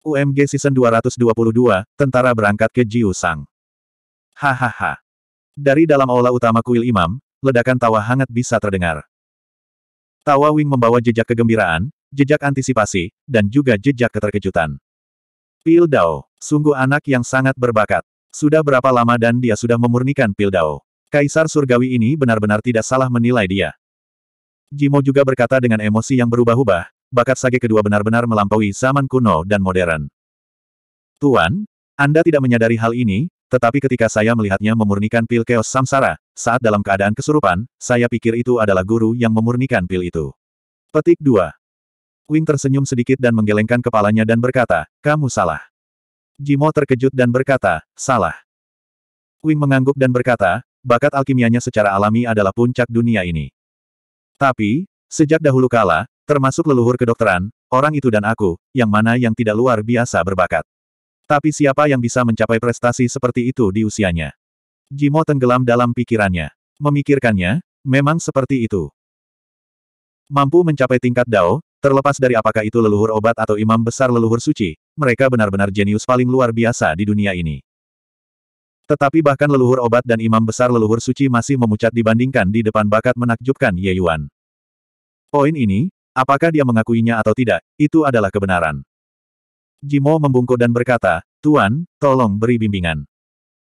UMG Season 222, tentara berangkat ke Jiusang. Hahaha. Dari dalam aula utama kuil imam, ledakan tawa hangat bisa terdengar. Tawa Wing membawa jejak kegembiraan, jejak antisipasi, dan juga jejak keterkejutan. Pil Dao, sungguh anak yang sangat berbakat. Sudah berapa lama dan dia sudah memurnikan Pil Dao. Kaisar Surgawi ini benar-benar tidak salah menilai dia. Jimo juga berkata dengan emosi yang berubah-ubah, bakat sage kedua benar-benar melampaui zaman kuno dan modern. Tuan, Anda tidak menyadari hal ini, tetapi ketika saya melihatnya memurnikan pil keos samsara, saat dalam keadaan kesurupan, saya pikir itu adalah guru yang memurnikan pil itu. Petik 2. Wing tersenyum sedikit dan menggelengkan kepalanya dan berkata, kamu salah. Jimo terkejut dan berkata, salah. Wing mengangguk dan berkata, bakat alkimianya secara alami adalah puncak dunia ini. Tapi, sejak dahulu kala, Termasuk leluhur kedokteran, orang itu dan aku, yang mana yang tidak luar biasa berbakat. Tapi siapa yang bisa mencapai prestasi seperti itu di usianya? Jimo tenggelam dalam pikirannya. Memikirkannya, memang seperti itu. Mampu mencapai tingkat Dao, terlepas dari apakah itu leluhur obat atau imam besar leluhur suci, mereka benar-benar jenius paling luar biasa di dunia ini. Tetapi bahkan leluhur obat dan imam besar leluhur suci masih memucat dibandingkan di depan bakat menakjubkan Ye Yuan. Poin ini, Apakah dia mengakuinya atau tidak, itu adalah kebenaran. Jimo membungkuk dan berkata, Tuan, tolong beri bimbingan.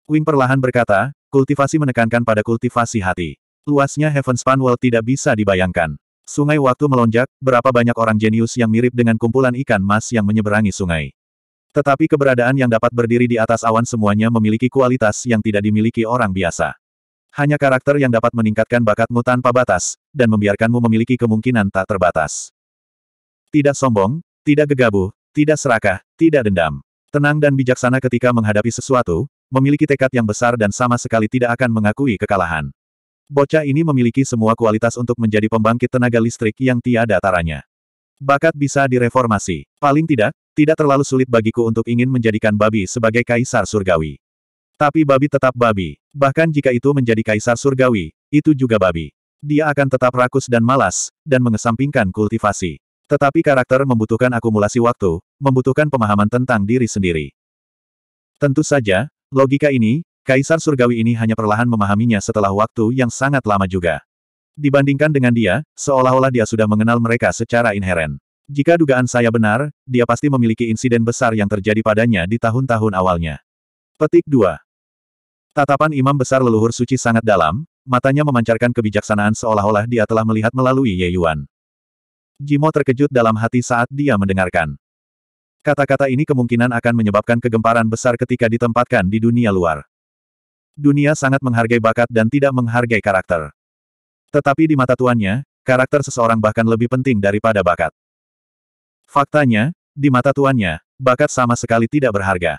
Wing perlahan berkata, kultivasi menekankan pada kultivasi hati. Luasnya Heavenspan World tidak bisa dibayangkan. Sungai waktu melonjak, berapa banyak orang jenius yang mirip dengan kumpulan ikan mas yang menyeberangi sungai. Tetapi keberadaan yang dapat berdiri di atas awan semuanya memiliki kualitas yang tidak dimiliki orang biasa. Hanya karakter yang dapat meningkatkan bakatmu tanpa batas, dan membiarkanmu memiliki kemungkinan tak terbatas. Tidak sombong, tidak gegabah, tidak serakah, tidak dendam. Tenang dan bijaksana ketika menghadapi sesuatu, memiliki tekad yang besar dan sama sekali tidak akan mengakui kekalahan. Bocah ini memiliki semua kualitas untuk menjadi pembangkit tenaga listrik yang tiada taranya. Bakat bisa direformasi. Paling tidak, tidak terlalu sulit bagiku untuk ingin menjadikan babi sebagai kaisar surgawi. Tapi babi tetap babi. Bahkan jika itu menjadi kaisar surgawi, itu juga babi. Dia akan tetap rakus dan malas, dan mengesampingkan kultivasi. Tetapi karakter membutuhkan akumulasi waktu, membutuhkan pemahaman tentang diri sendiri. Tentu saja, logika ini, kaisar surgawi ini hanya perlahan memahaminya setelah waktu yang sangat lama juga. Dibandingkan dengan dia, seolah-olah dia sudah mengenal mereka secara inheren. Jika dugaan saya benar, dia pasti memiliki insiden besar yang terjadi padanya di tahun-tahun awalnya. Petik 2. Tatapan imam besar leluhur suci sangat dalam, matanya memancarkan kebijaksanaan seolah-olah dia telah melihat melalui Ye Yuan. Jimo terkejut dalam hati saat dia mendengarkan. Kata-kata ini kemungkinan akan menyebabkan kegemparan besar ketika ditempatkan di dunia luar. Dunia sangat menghargai bakat dan tidak menghargai karakter. Tetapi di mata tuannya, karakter seseorang bahkan lebih penting daripada bakat. Faktanya, di mata tuannya, bakat sama sekali tidak berharga.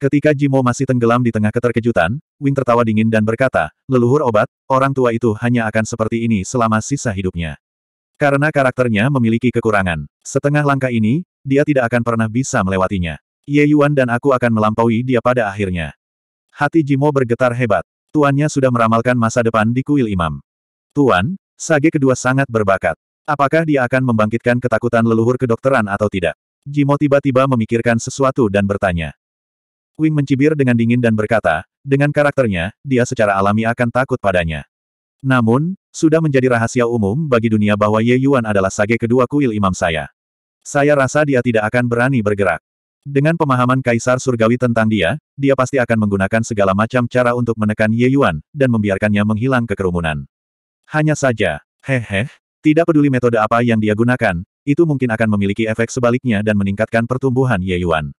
Ketika Jimo masih tenggelam di tengah keterkejutan, Wing tertawa dingin dan berkata, leluhur obat, orang tua itu hanya akan seperti ini selama sisa hidupnya. Karena karakternya memiliki kekurangan. Setengah langkah ini, dia tidak akan pernah bisa melewatinya. Ye Yuan dan aku akan melampaui dia pada akhirnya. Hati Jimo bergetar hebat. Tuannya sudah meramalkan masa depan di kuil imam. Tuan, sage kedua sangat berbakat. Apakah dia akan membangkitkan ketakutan leluhur kedokteran atau tidak? Jimo tiba-tiba memikirkan sesuatu dan bertanya. Wing mencibir dengan dingin dan berkata, dengan karakternya, dia secara alami akan takut padanya. Namun, sudah menjadi rahasia umum bagi dunia bahwa Ye Yuan adalah sage kedua kuil imam saya. Saya rasa dia tidak akan berani bergerak. Dengan pemahaman Kaisar Surgawi tentang dia, dia pasti akan menggunakan segala macam cara untuk menekan Ye Yuan, dan membiarkannya menghilang ke kerumunan. Hanya saja, hehe, tidak peduli metode apa yang dia gunakan, itu mungkin akan memiliki efek sebaliknya dan meningkatkan pertumbuhan Ye Yuan.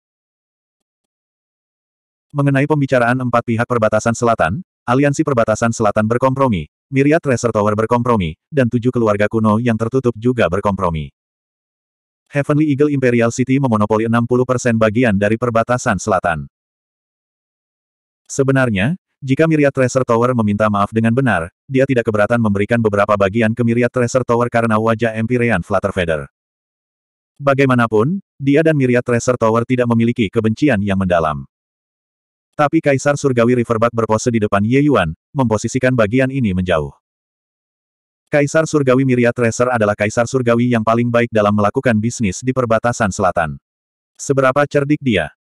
Mengenai pembicaraan empat pihak perbatasan selatan, aliansi perbatasan selatan berkompromi, miriat Tracer Tower berkompromi, dan tujuh keluarga kuno yang tertutup juga berkompromi. Heavenly Eagle Imperial City memonopoli 60% bagian dari perbatasan selatan. Sebenarnya, jika Myriad Tracer Tower meminta maaf dengan benar, dia tidak keberatan memberikan beberapa bagian ke Myriad Tracer Tower karena wajah Empyrean Flutterfeather. Bagaimanapun, dia dan Myriad Tracer Tower tidak memiliki kebencian yang mendalam. Tapi Kaisar Surgawi Riverbat berpose di depan Ye Yuan, memposisikan bagian ini menjauh. Kaisar Surgawi Miria Tracer adalah Kaisar Surgawi yang paling baik dalam melakukan bisnis di perbatasan selatan. Seberapa cerdik dia?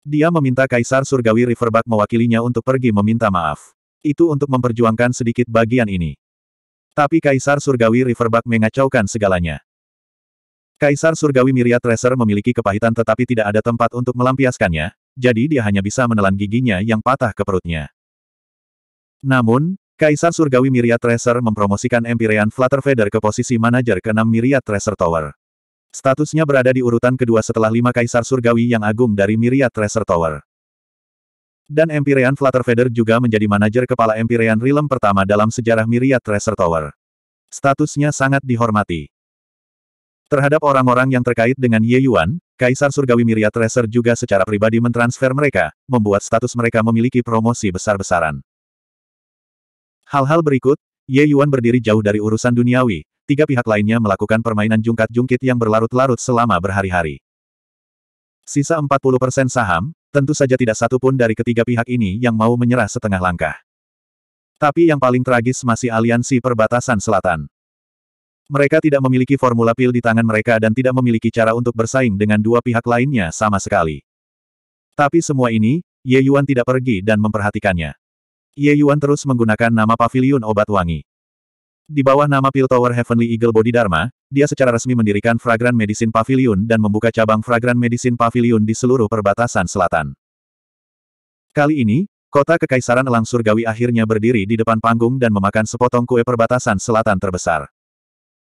Dia meminta Kaisar Surgawi Riverbat mewakilinya untuk pergi meminta maaf. Itu untuk memperjuangkan sedikit bagian ini. Tapi Kaisar Surgawi Riverbat mengacaukan segalanya. Kaisar Surgawi Miria Tracer memiliki kepahitan tetapi tidak ada tempat untuk melampiaskannya, jadi dia hanya bisa menelan giginya yang patah ke perutnya. Namun, Kaisar Surgawi Miria Tracer mempromosikan Empyrean Flutter Feather ke posisi manajer ke-6 Myriad Tracer Tower. Statusnya berada di urutan kedua setelah lima Kaisar Surgawi yang agung dari Miria Tracer Tower. Dan Empyrean Flutter Feather juga menjadi manajer kepala Empyrean Realm pertama dalam sejarah Miria Tracer Tower. Statusnya sangat dihormati. Terhadap orang-orang yang terkait dengan Ye Yuan, Kaisar Surgawi Miria Tracer juga secara pribadi mentransfer mereka, membuat status mereka memiliki promosi besar-besaran. Hal-hal berikut, Ye Yuan berdiri jauh dari urusan duniawi, tiga pihak lainnya melakukan permainan jungkat-jungkit yang berlarut-larut selama berhari-hari. Sisa 40% saham, tentu saja tidak satu pun dari ketiga pihak ini yang mau menyerah setengah langkah. Tapi yang paling tragis masih aliansi perbatasan selatan. Mereka tidak memiliki formula pil di tangan mereka dan tidak memiliki cara untuk bersaing dengan dua pihak lainnya sama sekali. Tapi semua ini, Ye Yuan tidak pergi dan memperhatikannya. Ye Yuan terus menggunakan nama pavilion obat wangi. Di bawah nama Pil Tower Heavenly Eagle Bodhidharma, dia secara resmi mendirikan Fragran Medicine Pavilion dan membuka cabang Fragran Medicine Pavilion di seluruh perbatasan selatan. Kali ini, kota Kekaisaran Elang Surgawi akhirnya berdiri di depan panggung dan memakan sepotong kue perbatasan selatan terbesar.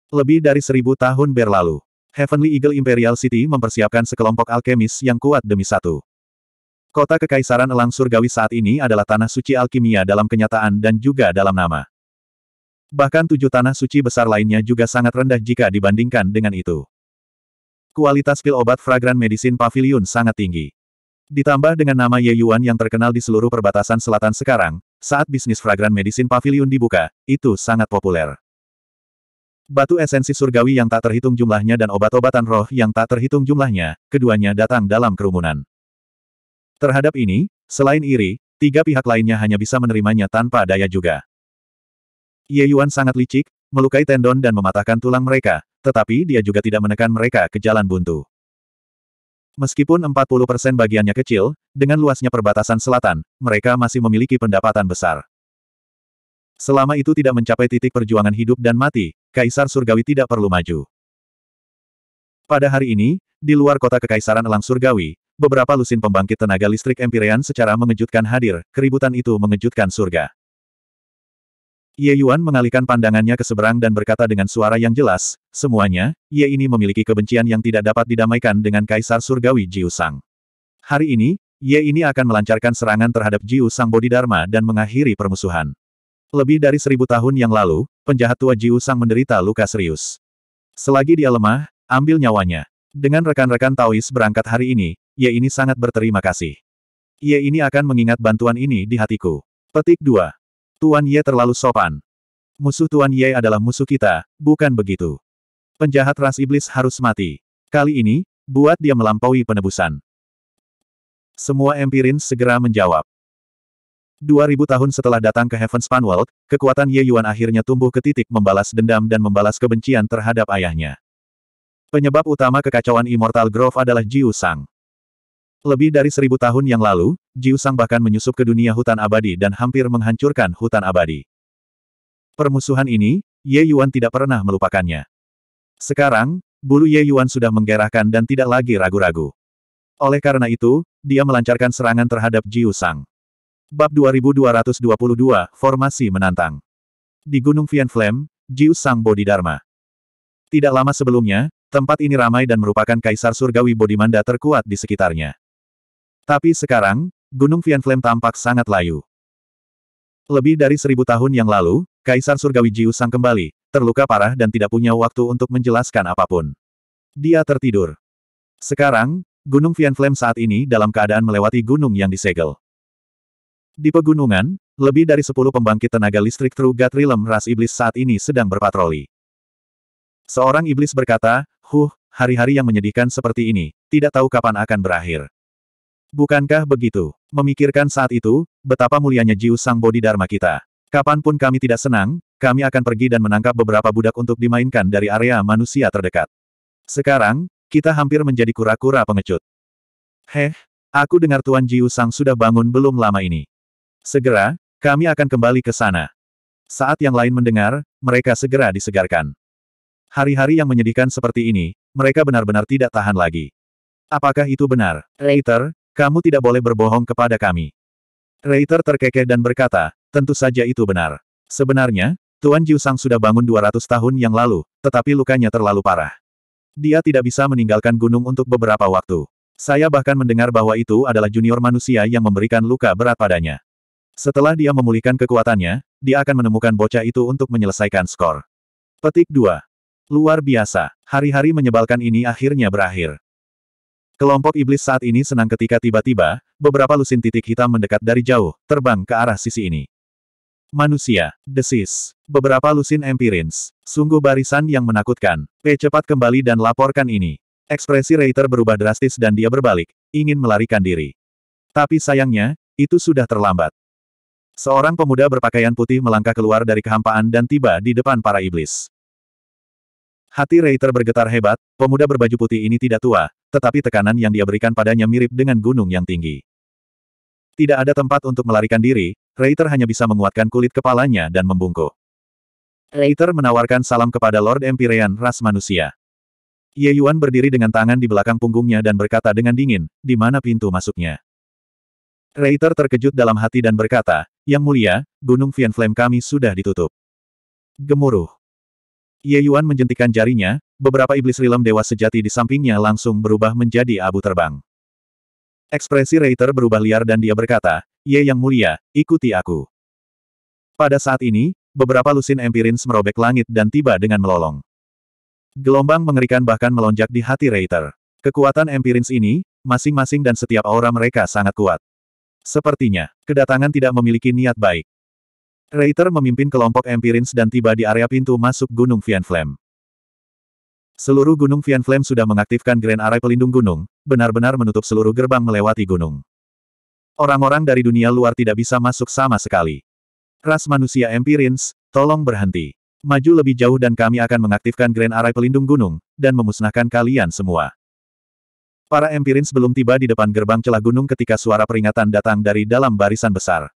Lebih dari seribu tahun berlalu. Heavenly Eagle Imperial City mempersiapkan sekelompok alkemis yang kuat demi satu. Kota Kekaisaran Elang Surgawi saat ini adalah tanah suci alkimia dalam kenyataan dan juga dalam nama. Bahkan tujuh tanah suci besar lainnya juga sangat rendah jika dibandingkan dengan itu. Kualitas pil obat fragran medicine pavilion sangat tinggi. Ditambah dengan nama Ye Yuan yang terkenal di seluruh perbatasan selatan sekarang, saat bisnis fragran medicine pavilion dibuka, itu sangat populer. Batu esensi surgawi yang tak terhitung jumlahnya dan obat-obatan roh yang tak terhitung jumlahnya, keduanya datang dalam kerumunan. Terhadap ini, selain iri, tiga pihak lainnya hanya bisa menerimanya tanpa daya juga. Ye Yuan sangat licik, melukai tendon dan mematahkan tulang mereka, tetapi dia juga tidak menekan mereka ke jalan buntu. Meskipun 40% bagiannya kecil, dengan luasnya perbatasan selatan, mereka masih memiliki pendapatan besar. Selama itu tidak mencapai titik perjuangan hidup dan mati, Kaisar Surgawi tidak perlu maju. Pada hari ini, di luar kota Kekaisaran Elang Surgawi, beberapa lusin pembangkit tenaga listrik Empyrean secara mengejutkan hadir, keributan itu mengejutkan surga. Ye Yuan mengalihkan pandangannya ke seberang dan berkata dengan suara yang jelas, semuanya, Ye ini memiliki kebencian yang tidak dapat didamaikan dengan Kaisar Surgawi jiusang Hari ini, Ye ini akan melancarkan serangan terhadap jiusang Sang Bodhidharma dan mengakhiri permusuhan. Lebih dari seribu tahun yang lalu, penjahat tua Jiu Sang menderita luka serius. Selagi dia lemah, ambil nyawanya. Dengan rekan-rekan Taois berangkat hari ini, Ye ini sangat berterima kasih. Ye ini akan mengingat bantuan ini di hatiku. Petik 2. Tuan Ye terlalu sopan. Musuh Tuan Ye adalah musuh kita, bukan begitu. Penjahat ras iblis harus mati. Kali ini, buat dia melampaui penebusan. Semua Empirin segera menjawab. 2000 tahun setelah datang ke Heaven Span World, kekuatan Ye Yuan akhirnya tumbuh ke titik membalas dendam dan membalas kebencian terhadap ayahnya. Penyebab utama kekacauan Immortal Grove adalah Jiu Sang. Lebih dari seribu tahun yang lalu, Jiu Sang bahkan menyusup ke dunia hutan abadi dan hampir menghancurkan hutan abadi. Permusuhan ini, Ye Yuan tidak pernah melupakannya. Sekarang, bulu Ye Yuan sudah menggerahkan dan tidak lagi ragu-ragu. Oleh karena itu, dia melancarkan serangan terhadap Jiu Sang. Bab 2222, Formasi Menantang. Di Gunung Vian Jius Sang Bodhidharma. Tidak lama sebelumnya, tempat ini ramai dan merupakan kaisar surgawi Bodhimanda terkuat di sekitarnya. Tapi sekarang, Gunung Vian tampak sangat layu. Lebih dari seribu tahun yang lalu, Kaisar Surgawi Jius Sang kembali, terluka parah dan tidak punya waktu untuk menjelaskan apapun. Dia tertidur. Sekarang, Gunung Vian saat ini dalam keadaan melewati gunung yang disegel. Di pegunungan, lebih dari sepuluh pembangkit tenaga listrik True God Realm ras iblis saat ini sedang berpatroli. Seorang iblis berkata, Huh, hari-hari yang menyedihkan seperti ini, tidak tahu kapan akan berakhir. Bukankah begitu? Memikirkan saat itu, betapa mulianya Jiu Sang dharma kita. Kapanpun kami tidak senang, kami akan pergi dan menangkap beberapa budak untuk dimainkan dari area manusia terdekat. Sekarang, kita hampir menjadi kura-kura pengecut. Heh, aku dengar Tuan Jiu Sang sudah bangun belum lama ini. Segera, kami akan kembali ke sana. Saat yang lain mendengar, mereka segera disegarkan. Hari-hari yang menyedihkan seperti ini, mereka benar-benar tidak tahan lagi. Apakah itu benar? Reiter, kamu tidak boleh berbohong kepada kami. Reiter terkekeh dan berkata, tentu saja itu benar. Sebenarnya, Tuan Jiusang sudah bangun 200 tahun yang lalu, tetapi lukanya terlalu parah. Dia tidak bisa meninggalkan gunung untuk beberapa waktu. Saya bahkan mendengar bahwa itu adalah junior manusia yang memberikan luka berat padanya. Setelah dia memulihkan kekuatannya, dia akan menemukan bocah itu untuk menyelesaikan skor. Petik 2. Luar biasa, hari-hari menyebalkan ini akhirnya berakhir. Kelompok iblis saat ini senang ketika tiba-tiba, beberapa lusin titik hitam mendekat dari jauh, terbang ke arah sisi ini. Manusia, desis, beberapa lusin empirins, sungguh barisan yang menakutkan. P cepat kembali dan laporkan ini. Ekspresi Reiter berubah drastis dan dia berbalik, ingin melarikan diri. Tapi sayangnya, itu sudah terlambat. Seorang pemuda berpakaian putih melangkah keluar dari kehampaan dan tiba di depan para iblis. Hati Reiter bergetar hebat, pemuda berbaju putih ini tidak tua, tetapi tekanan yang dia berikan padanya mirip dengan gunung yang tinggi. Tidak ada tempat untuk melarikan diri, Reiter hanya bisa menguatkan kulit kepalanya dan membungkuk. Reiter menawarkan salam kepada Lord Empyrean ras manusia. Ye Yuan berdiri dengan tangan di belakang punggungnya dan berkata dengan dingin, di mana pintu masuknya. Reiter terkejut dalam hati dan berkata, Yang mulia, gunung Flame kami sudah ditutup. Gemuruh. Ye Yuan menjentikan jarinya, beberapa iblis rilem dewa sejati di sampingnya langsung berubah menjadi abu terbang. Ekspresi Reiter berubah liar dan dia berkata, Ye Yang Mulia, ikuti aku. Pada saat ini, beberapa lusin empirin merobek langit dan tiba dengan melolong. Gelombang mengerikan bahkan melonjak di hati Reiter. Kekuatan empirins ini, masing-masing dan setiap aura mereka sangat kuat. Sepertinya, kedatangan tidak memiliki niat baik. Reiter memimpin kelompok Empirins dan tiba di area pintu masuk Gunung Vianflame. Seluruh Gunung Vianflame sudah mengaktifkan Grand Array Pelindung Gunung, benar-benar menutup seluruh gerbang melewati gunung. Orang-orang dari dunia luar tidak bisa masuk sama sekali. Ras manusia Empirins, tolong berhenti. Maju lebih jauh dan kami akan mengaktifkan Grand Array Pelindung Gunung, dan memusnahkan kalian semua. Para empirins belum tiba di depan gerbang celah gunung ketika suara peringatan datang dari dalam barisan besar.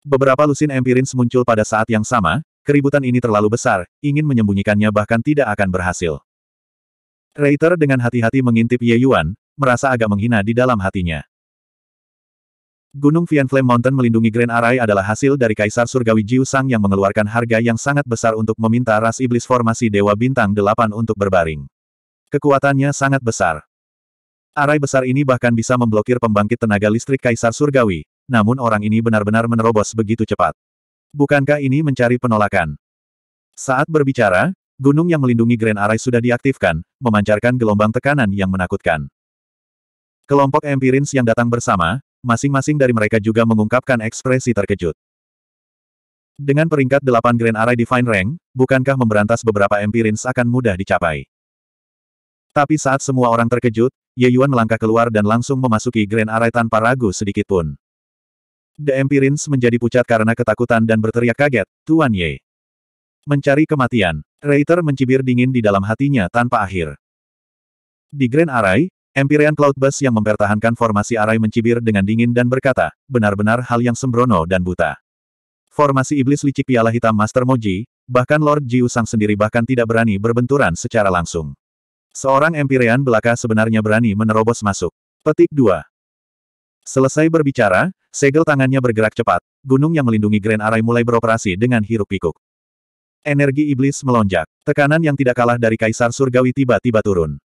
Beberapa lusin empirins muncul pada saat yang sama, keributan ini terlalu besar, ingin menyembunyikannya bahkan tidak akan berhasil. Reiter dengan hati-hati mengintip Ye Yuan, merasa agak menghina di dalam hatinya. Gunung Vian Flame Mountain melindungi Grand Array adalah hasil dari Kaisar Surgawi Jiu Sang yang mengeluarkan harga yang sangat besar untuk meminta ras iblis formasi Dewa Bintang 8 untuk berbaring. Kekuatannya sangat besar. Arai besar ini bahkan bisa memblokir pembangkit tenaga listrik Kaisar Surgawi, namun orang ini benar-benar menerobos begitu cepat. Bukankah ini mencari penolakan? Saat berbicara, gunung yang melindungi Grand Arai sudah diaktifkan, memancarkan gelombang tekanan yang menakutkan. Kelompok Empirins yang datang bersama, masing-masing dari mereka juga mengungkapkan ekspresi terkejut. Dengan peringkat delapan Grand Array Divine Rank, bukankah memberantas beberapa Empirins akan mudah dicapai? Tapi saat semua orang terkejut, Ye Yuan melangkah keluar dan langsung memasuki Grand Array tanpa ragu sedikit pun. The Empirins menjadi pucat karena ketakutan dan berteriak kaget, Tuan Ye. Mencari kematian, Reiter mencibir dingin di dalam hatinya tanpa akhir. Di Grand Array, Empyrean Cloudbus yang mempertahankan formasi Array mencibir dengan dingin dan berkata, benar-benar hal yang sembrono dan buta. Formasi iblis licik piala hitam Master Moji, bahkan Lord Jiusang sendiri bahkan tidak berani berbenturan secara langsung. Seorang Empyrean belaka sebenarnya berani menerobos masuk. Petik 2. Selesai berbicara, segel tangannya bergerak cepat. Gunung yang melindungi Grand Array mulai beroperasi dengan hiruk-pikuk. Energi iblis melonjak. Tekanan yang tidak kalah dari Kaisar Surgawi tiba-tiba turun.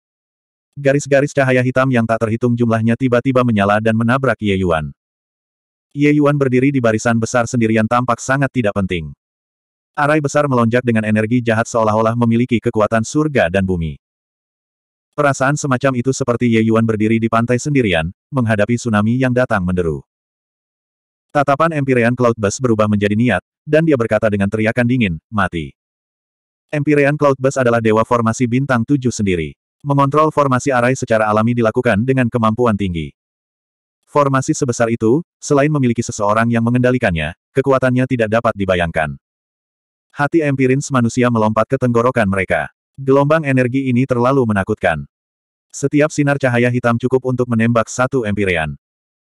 Garis-garis cahaya hitam yang tak terhitung jumlahnya tiba-tiba menyala dan menabrak Ye Yuan. Ye Yuan berdiri di barisan besar sendirian tampak sangat tidak penting. Arai besar melonjak dengan energi jahat seolah-olah memiliki kekuatan surga dan bumi. Perasaan semacam itu seperti Ye Yuan berdiri di pantai sendirian, menghadapi tsunami yang datang menderu. Tatapan Empyrean Cloudbus berubah menjadi niat, dan dia berkata dengan teriakan dingin, mati. Empyrean Cloudbus adalah dewa formasi bintang tujuh sendiri. Mengontrol formasi arai secara alami dilakukan dengan kemampuan tinggi. Formasi sebesar itu, selain memiliki seseorang yang mengendalikannya, kekuatannya tidak dapat dibayangkan. Hati empirins manusia melompat ke tenggorokan mereka. Gelombang energi ini terlalu menakutkan. Setiap sinar cahaya hitam cukup untuk menembak satu Empyrean.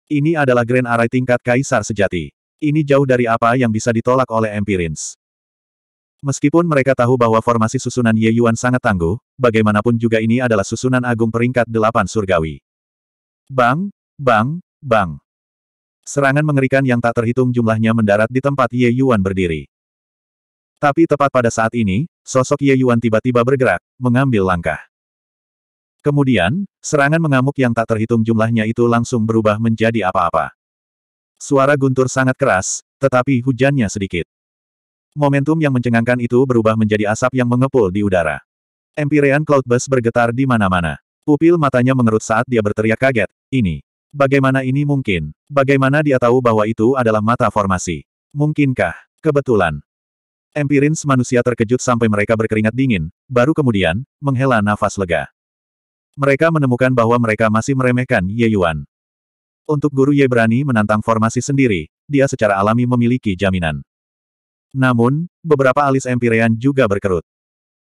Ini adalah Grand Array tingkat Kaisar sejati. Ini jauh dari apa yang bisa ditolak oleh Empyreans. Meskipun mereka tahu bahwa formasi susunan Ye Yuan sangat tangguh, bagaimanapun juga ini adalah susunan agung peringkat delapan surgawi. Bang, bang, bang. Serangan mengerikan yang tak terhitung jumlahnya mendarat di tempat Ye Yuan berdiri. Tapi tepat pada saat ini, sosok Ye Yuan tiba-tiba bergerak, mengambil langkah. Kemudian, serangan mengamuk yang tak terhitung jumlahnya itu langsung berubah menjadi apa-apa. Suara guntur sangat keras, tetapi hujannya sedikit. Momentum yang mencengangkan itu berubah menjadi asap yang mengepul di udara. Empyrean Bus bergetar di mana-mana. Pupil matanya mengerut saat dia berteriak kaget, ini. Bagaimana ini mungkin? Bagaimana dia tahu bahwa itu adalah mata formasi? Mungkinkah? Kebetulan. Empirins manusia terkejut sampai mereka berkeringat dingin, baru kemudian, menghela nafas lega. Mereka menemukan bahwa mereka masih meremehkan Ye Yuan. Untuk guru Ye berani menantang formasi sendiri, dia secara alami memiliki jaminan. Namun, beberapa alis Empyrean juga berkerut.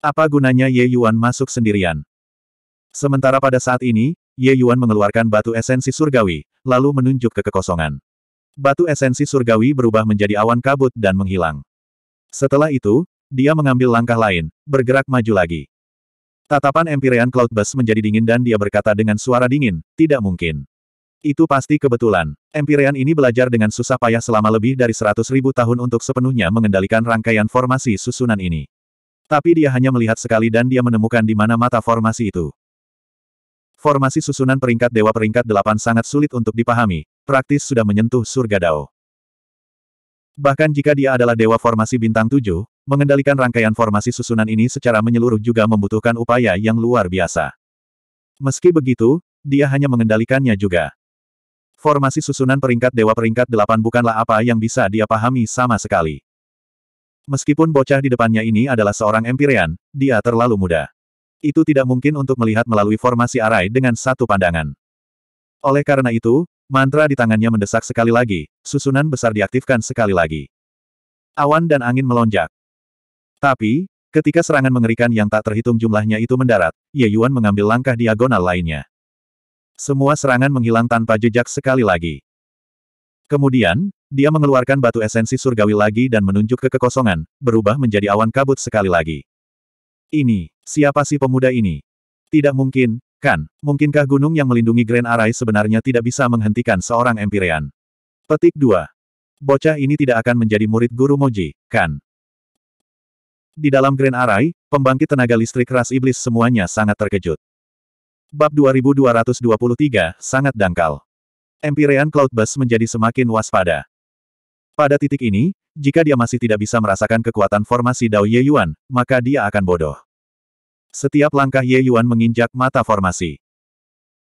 Apa gunanya Ye Yuan masuk sendirian? Sementara pada saat ini, Ye Yuan mengeluarkan batu esensi surgawi, lalu menunjuk ke kekosongan. Batu esensi surgawi berubah menjadi awan kabut dan menghilang. Setelah itu, dia mengambil langkah lain, bergerak maju lagi. Tatapan Empyrean Cloudbus menjadi dingin dan dia berkata dengan suara dingin, tidak mungkin. Itu pasti kebetulan. Empyrean ini belajar dengan susah payah selama lebih dari seratus ribu tahun untuk sepenuhnya mengendalikan rangkaian formasi susunan ini. Tapi dia hanya melihat sekali dan dia menemukan di mana mata formasi itu. Formasi susunan peringkat dewa peringkat delapan sangat sulit untuk dipahami, praktis sudah menyentuh surga Dao. Bahkan jika dia adalah dewa formasi bintang tujuh, mengendalikan rangkaian formasi susunan ini secara menyeluruh juga membutuhkan upaya yang luar biasa. Meski begitu, dia hanya mengendalikannya juga. Formasi susunan peringkat dewa peringkat delapan bukanlah apa yang bisa dia pahami sama sekali. Meskipun bocah di depannya ini adalah seorang empirian, dia terlalu muda. Itu tidak mungkin untuk melihat melalui formasi arai dengan satu pandangan. Oleh karena itu, Mantra di tangannya mendesak sekali lagi, susunan besar diaktifkan sekali lagi. Awan dan angin melonjak. Tapi, ketika serangan mengerikan yang tak terhitung jumlahnya itu mendarat, Ye Yuan mengambil langkah diagonal lainnya. Semua serangan menghilang tanpa jejak sekali lagi. Kemudian, dia mengeluarkan batu esensi surgawi lagi dan menunjuk ke kekosongan, berubah menjadi awan kabut sekali lagi. Ini, siapa si pemuda ini? Tidak mungkin, Kan, mungkinkah gunung yang melindungi Grand Arai sebenarnya tidak bisa menghentikan seorang Empyrean? Petik 2. Bocah ini tidak akan menjadi murid guru Moji, kan? Di dalam Grand Arai, pembangkit tenaga listrik ras iblis semuanya sangat terkejut. Bab 2223, sangat dangkal. Empyrean Cloudbus menjadi semakin waspada. Pada titik ini, jika dia masih tidak bisa merasakan kekuatan formasi Dao Ye Yuan, maka dia akan bodoh. Setiap langkah Ye Yuan menginjak mata formasi.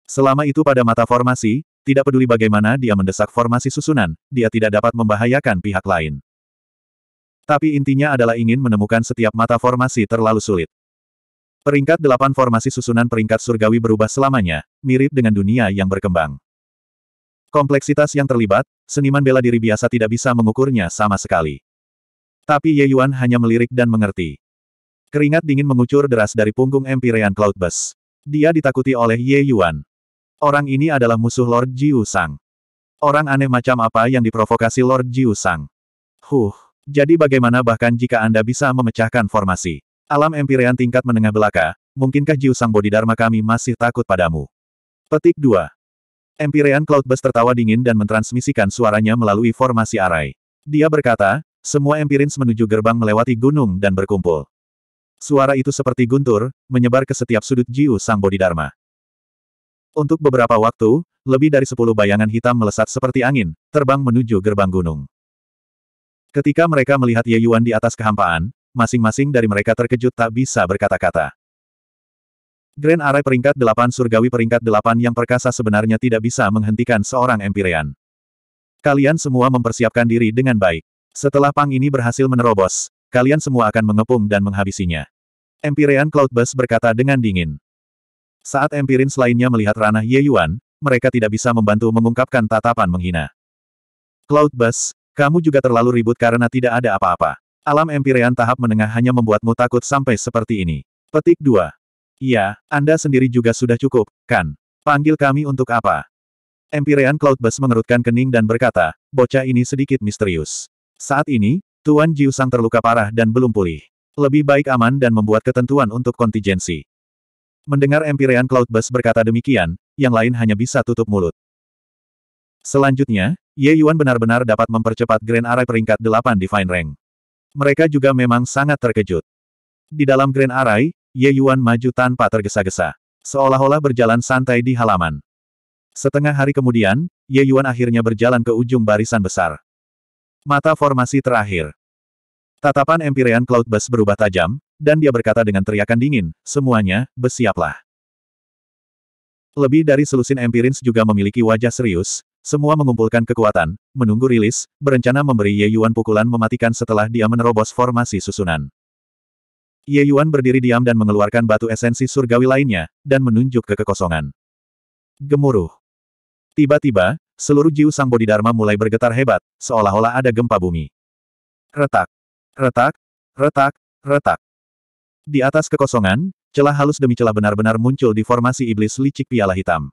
Selama itu pada mata formasi, tidak peduli bagaimana dia mendesak formasi susunan, dia tidak dapat membahayakan pihak lain. Tapi intinya adalah ingin menemukan setiap mata formasi terlalu sulit. Peringkat delapan formasi susunan peringkat surgawi berubah selamanya, mirip dengan dunia yang berkembang. Kompleksitas yang terlibat, seniman bela diri biasa tidak bisa mengukurnya sama sekali. Tapi Ye Yuan hanya melirik dan mengerti. Keringat dingin mengucur deras dari punggung Empyrean Cloudbus. Dia ditakuti oleh Ye Yuan. Orang ini adalah musuh Lord Jiu Sang. Orang aneh macam apa yang diprovokasi Lord Jiu Sang? Huh, jadi bagaimana bahkan jika Anda bisa memecahkan formasi? Alam Empyrean tingkat menengah belaka, mungkinkah Jiu Sang Bodhidharma kami masih takut padamu? Petik 2. Empyrean Cloudbus tertawa dingin dan mentransmisikan suaranya melalui formasi arai. Dia berkata, semua Empirins menuju gerbang melewati gunung dan berkumpul. Suara itu seperti guntur, menyebar ke setiap sudut Jiu Sang Bodhidharma. Untuk beberapa waktu, lebih dari sepuluh bayangan hitam melesat seperti angin, terbang menuju gerbang gunung. Ketika mereka melihat Ye Yuan di atas kehampaan, masing-masing dari mereka terkejut tak bisa berkata-kata. Grand Array peringkat delapan surgawi peringkat delapan yang perkasa sebenarnya tidak bisa menghentikan seorang Empirean. Kalian semua mempersiapkan diri dengan baik. Setelah Pang ini berhasil menerobos, kalian semua akan mengepung dan menghabisinya. Empirean Cloudbus berkata dengan dingin. Saat empirin lainnya melihat ranah Ye Yuan, mereka tidak bisa membantu mengungkapkan tatapan menghina. Cloudbus, kamu juga terlalu ribut karena tidak ada apa-apa. Alam Empirean tahap menengah hanya membuatmu takut sampai seperti ini. Petik 2. Iya, Anda sendiri juga sudah cukup, kan? Panggil kami untuk apa? Empirean Cloudbus mengerutkan kening dan berkata, bocah ini sedikit misterius. Saat ini, Tuan Jiusang terluka parah dan belum pulih. Lebih baik aman dan membuat ketentuan untuk kontingensi. Mendengar Empyrean Cloudbus berkata demikian, yang lain hanya bisa tutup mulut. Selanjutnya, Ye Yuan benar-benar dapat mempercepat Grand Array peringkat 8 Divine Rank. Mereka juga memang sangat terkejut. Di dalam Grand Array, Ye Yuan maju tanpa tergesa-gesa. Seolah-olah berjalan santai di halaman. Setengah hari kemudian, Ye Yuan akhirnya berjalan ke ujung barisan besar. Mata formasi terakhir. Tatapan Empyrean Cloud Bus berubah tajam, dan dia berkata dengan teriakan dingin, semuanya, bersiaplah. Lebih dari selusin Empirins juga memiliki wajah serius, semua mengumpulkan kekuatan, menunggu rilis, berencana memberi Ye Yuan pukulan mematikan setelah dia menerobos formasi susunan. Ye Yuan berdiri diam dan mengeluarkan batu esensi surgawi lainnya, dan menunjuk ke kekosongan. Gemuruh. Tiba-tiba, seluruh jiwa sang bodhidharma mulai bergetar hebat, seolah-olah ada gempa bumi. Retak. Retak, retak, retak. Di atas kekosongan, celah halus demi celah benar-benar muncul di formasi iblis licik piala hitam.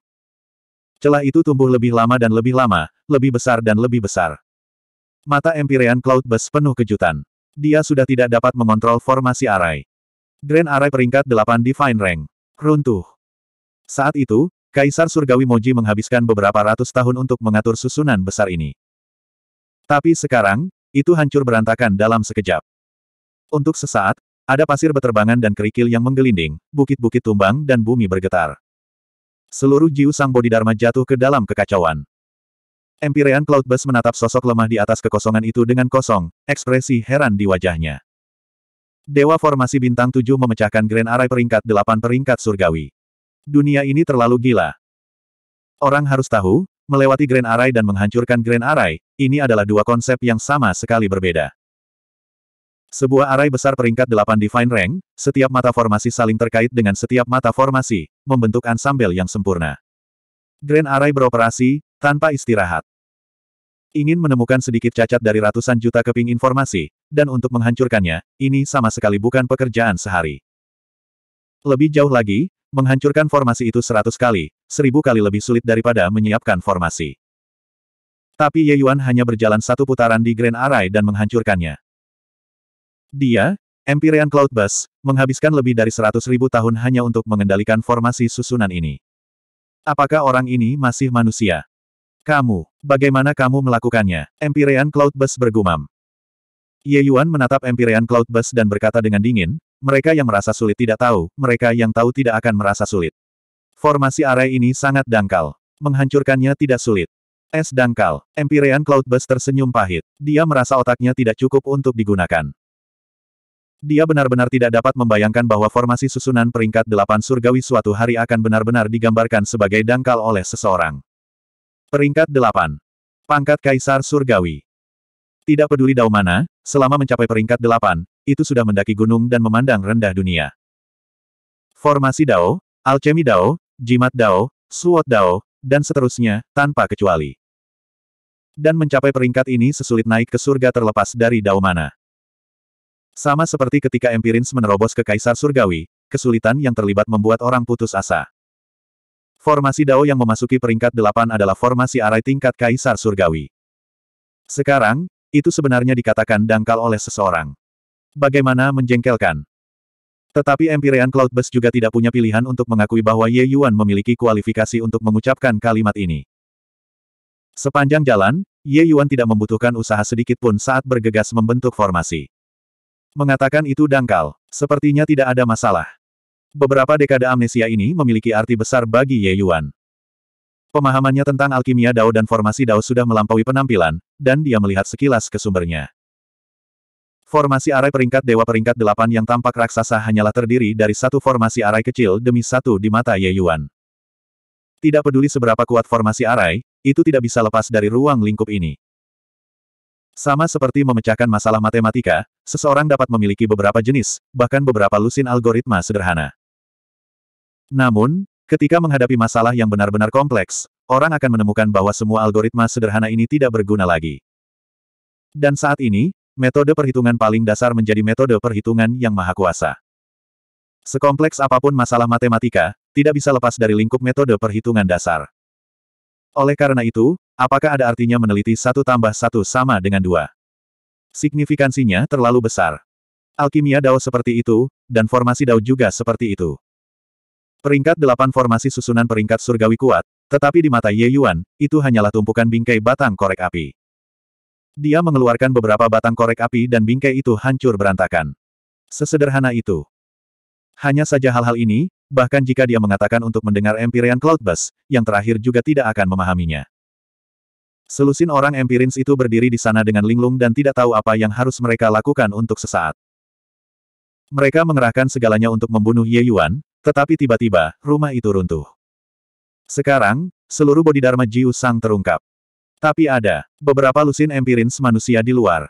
Celah itu tumbuh lebih lama dan lebih lama, lebih besar dan lebih besar. Mata Empyrean Bus penuh kejutan. Dia sudah tidak dapat mengontrol formasi arai. Grand Arai peringkat 8 Divine Rank. Runtuh. Saat itu, Kaisar Surgawi Moji menghabiskan beberapa ratus tahun untuk mengatur susunan besar ini. Tapi sekarang, itu hancur berantakan dalam sekejap. Untuk sesaat, ada pasir beterbangan dan kerikil yang menggelinding, bukit-bukit tumbang dan bumi bergetar. Seluruh jiu sang bodhidharma jatuh ke dalam kekacauan. Empirean Cloudbus menatap sosok lemah di atas kekosongan itu dengan kosong, ekspresi heran di wajahnya. Dewa formasi bintang tujuh memecahkan Grand Array peringkat delapan peringkat surgawi. Dunia ini terlalu gila. Orang harus tahu, melewati Grand Array dan menghancurkan Grand Array, ini adalah dua konsep yang sama sekali berbeda. Sebuah array besar peringkat 8 Divine Rank, setiap mata formasi saling terkait dengan setiap mata formasi, membentuk ansambel yang sempurna. Grand Array beroperasi, tanpa istirahat. Ingin menemukan sedikit cacat dari ratusan juta keping informasi, dan untuk menghancurkannya, ini sama sekali bukan pekerjaan sehari. Lebih jauh lagi, Menghancurkan formasi itu seratus kali, seribu kali lebih sulit daripada menyiapkan formasi. Tapi Ye Yuan hanya berjalan satu putaran di Grand Array dan menghancurkannya. Dia, Empyrean Cloudbus, menghabiskan lebih dari seratus ribu tahun hanya untuk mengendalikan formasi susunan ini. Apakah orang ini masih manusia? Kamu, bagaimana kamu melakukannya? Empyrean Cloudbus bergumam. Ye Yuan menatap Empyrean Cloudbus dan berkata dengan dingin, mereka yang merasa sulit tidak tahu, mereka yang tahu tidak akan merasa sulit. Formasi area ini sangat dangkal. Menghancurkannya tidak sulit. Es dangkal. Empyrean Cloudburst tersenyum pahit. Dia merasa otaknya tidak cukup untuk digunakan. Dia benar-benar tidak dapat membayangkan bahwa formasi susunan peringkat delapan surgawi suatu hari akan benar-benar digambarkan sebagai dangkal oleh seseorang. Peringkat delapan. Pangkat Kaisar Surgawi. Tidak peduli Daumana, selama mencapai peringkat delapan, itu sudah mendaki gunung dan memandang rendah dunia. Formasi Dao, alchemy Dao, jimat Dao, suot Dao, dan seterusnya, tanpa kecuali. Dan mencapai peringkat ini sesulit naik ke surga terlepas dari Dao mana. Sama seperti ketika Empirins menerobos ke Kaisar Surgawi, kesulitan yang terlibat membuat orang putus asa. Formasi Dao yang memasuki peringkat delapan adalah formasi arai tingkat Kaisar Surgawi. Sekarang, itu sebenarnya dikatakan dangkal oleh seseorang. Bagaimana menjengkelkan. Tetapi Empyrean Cloudbus juga tidak punya pilihan untuk mengakui bahwa Ye Yuan memiliki kualifikasi untuk mengucapkan kalimat ini. Sepanjang jalan, Ye Yuan tidak membutuhkan usaha sedikit pun saat bergegas membentuk formasi. Mengatakan itu dangkal, sepertinya tidak ada masalah. Beberapa dekade amnesia ini memiliki arti besar bagi Ye Yuan. Pemahamannya tentang alkimia Dao dan formasi Dao sudah melampaui penampilan, dan dia melihat sekilas ke sumbernya. Formasi arai peringkat dewa peringkat delapan yang tampak raksasa hanyalah terdiri dari satu formasi arai kecil demi satu di mata Ye Yuan. Tidak peduli seberapa kuat formasi arai, itu tidak bisa lepas dari ruang lingkup ini. Sama seperti memecahkan masalah matematika, seseorang dapat memiliki beberapa jenis, bahkan beberapa lusin algoritma sederhana. Namun, ketika menghadapi masalah yang benar-benar kompleks, orang akan menemukan bahwa semua algoritma sederhana ini tidak berguna lagi. Dan saat ini, Metode perhitungan paling dasar menjadi metode perhitungan yang maha kuasa. Sekompleks apapun masalah matematika, tidak bisa lepas dari lingkup metode perhitungan dasar. Oleh karena itu, apakah ada artinya meneliti satu tambah satu sama dengan dua? Signifikansinya terlalu besar. Alkimia Dao seperti itu, dan formasi Dao juga seperti itu. Peringkat delapan formasi susunan peringkat surgawi kuat, tetapi di mata Ye Yuan, itu hanyalah tumpukan bingkai batang korek api. Dia mengeluarkan beberapa batang korek api dan bingkai itu hancur berantakan. Sesederhana itu. Hanya saja hal-hal ini, bahkan jika dia mengatakan untuk mendengar Empyrean Cloudbus, yang terakhir juga tidak akan memahaminya. Selusin orang Empirins itu berdiri di sana dengan linglung dan tidak tahu apa yang harus mereka lakukan untuk sesaat. Mereka mengerahkan segalanya untuk membunuh Ye Yuan, tetapi tiba-tiba, rumah itu runtuh. Sekarang, seluruh bodhidharma Jiu Sang terungkap. Tapi ada beberapa lusin empirins manusia di luar.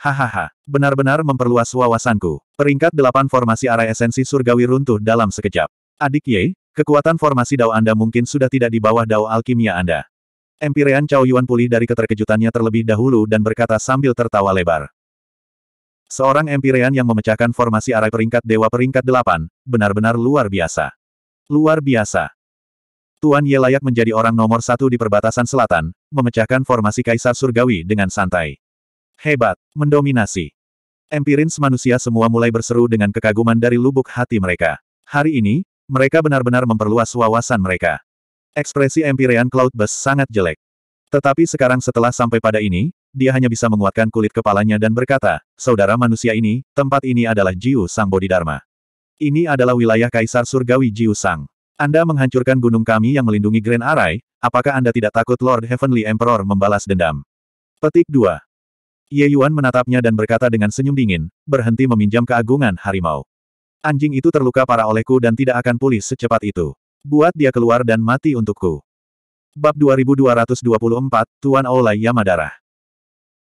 Hahaha, benar-benar memperluas wawasanku. Peringkat delapan formasi arah esensi surgawi runtuh dalam sekejap. Adik Ye, kekuatan formasi Dao Anda mungkin sudah tidak di bawah Dao alkimia Anda. Empirean Cao Yuan pulih dari keterkejutannya terlebih dahulu dan berkata sambil tertawa lebar. Seorang empirean yang memecahkan formasi arah peringkat dewa peringkat delapan, benar-benar luar biasa. Luar biasa. Tuan Ye layak menjadi orang nomor satu di perbatasan selatan, memecahkan formasi Kaisar Surgawi dengan santai. Hebat, mendominasi. Empirins manusia semua mulai berseru dengan kekaguman dari lubuk hati mereka. Hari ini, mereka benar-benar memperluas wawasan mereka. Ekspresi empirian Cloud Bus sangat jelek. Tetapi sekarang setelah sampai pada ini, dia hanya bisa menguatkan kulit kepalanya dan berkata, Saudara manusia ini, tempat ini adalah Jiu Sang Bodhidharma. Ini adalah wilayah Kaisar Surgawi Jiu Sang. Anda menghancurkan gunung kami yang melindungi Grand Arai, apakah Anda tidak takut Lord Heavenly Emperor membalas dendam? Petik 2. Ye Yuan menatapnya dan berkata dengan senyum dingin, berhenti meminjam keagungan harimau. Anjing itu terluka parah olehku dan tidak akan pulih secepat itu. Buat dia keluar dan mati untukku. Bab 2224, Tuan Aulai Yamadara.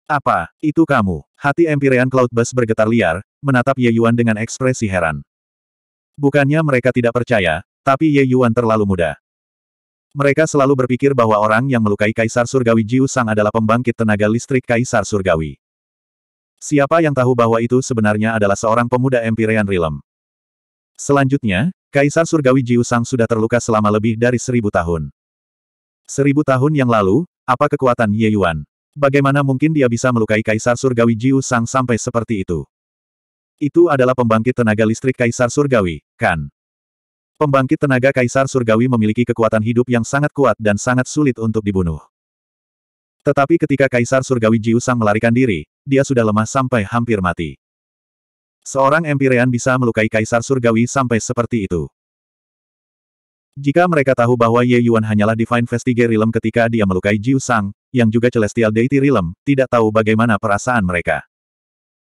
Apa, itu kamu? Hati Empirean Cloudbus bergetar liar, menatap Ye Yuan dengan ekspresi heran. Bukannya mereka tidak percaya, tapi Ye Yuan terlalu muda. Mereka selalu berpikir bahwa orang yang melukai Kaisar Surgawi Jiu Sang adalah pembangkit tenaga listrik Kaisar Surgawi. Siapa yang tahu bahwa itu sebenarnya adalah seorang pemuda Empyrean Realm. Selanjutnya, Kaisar Surgawi Jiu Sang sudah terluka selama lebih dari seribu tahun. Seribu tahun yang lalu, apa kekuatan Ye Yuan? Bagaimana mungkin dia bisa melukai Kaisar Surgawi Jiu Sang sampai seperti itu? Itu adalah pembangkit tenaga listrik Kaisar Surgawi, kan? Pembangkit tenaga Kaisar Surgawi memiliki kekuatan hidup yang sangat kuat dan sangat sulit untuk dibunuh. Tetapi ketika Kaisar Surgawi Jiusang melarikan diri, dia sudah lemah sampai hampir mati. Seorang Empirean bisa melukai Kaisar Surgawi sampai seperti itu. Jika mereka tahu bahwa Ye Yuan hanyalah Divine Vestige Realm ketika dia melukai Jiu yang juga Celestial Deity Realm, tidak tahu bagaimana perasaan mereka.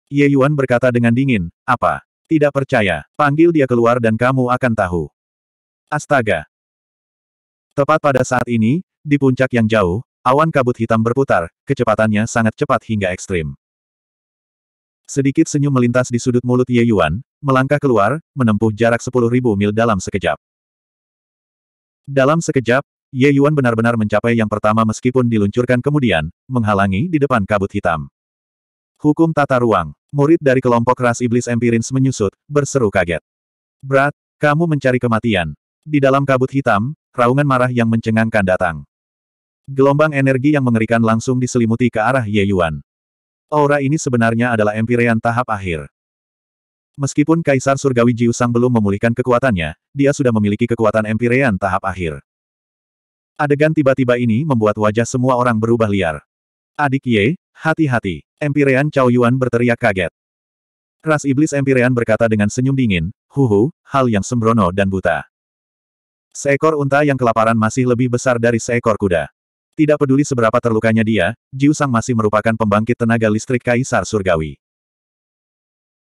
Ye Yuan berkata dengan dingin, apa? Tidak percaya, panggil dia keluar dan kamu akan tahu. Astaga! Tepat pada saat ini, di puncak yang jauh, awan kabut hitam berputar, kecepatannya sangat cepat hingga ekstrim. Sedikit senyum melintas di sudut mulut Ye Yuan, melangkah keluar, menempuh jarak 10.000 mil dalam sekejap. Dalam sekejap, Ye Yuan benar-benar mencapai yang pertama meskipun diluncurkan kemudian, menghalangi di depan kabut hitam. Hukum tata ruang, murid dari kelompok ras iblis Empirins menyusut, berseru kaget. Brat, kamu mencari kematian. Di dalam kabut hitam, raungan marah yang mencengangkan datang. Gelombang energi yang mengerikan langsung diselimuti ke arah Ye Yuan. Aura ini sebenarnya adalah empirean tahap akhir. Meskipun Kaisar Surgawi Jiusang belum memulihkan kekuatannya, dia sudah memiliki kekuatan empirean tahap akhir. Adegan tiba-tiba ini membuat wajah semua orang berubah liar. Adik Ye, hati-hati. Empirean Cao Yuan berteriak kaget. Ras Iblis Empirean berkata dengan senyum dingin, Huhu, hal yang sembrono dan buta. Seekor unta yang kelaparan masih lebih besar dari seekor kuda. Tidak peduli seberapa terlukanya dia, Jiusang masih merupakan pembangkit tenaga listrik Kaisar Surgawi.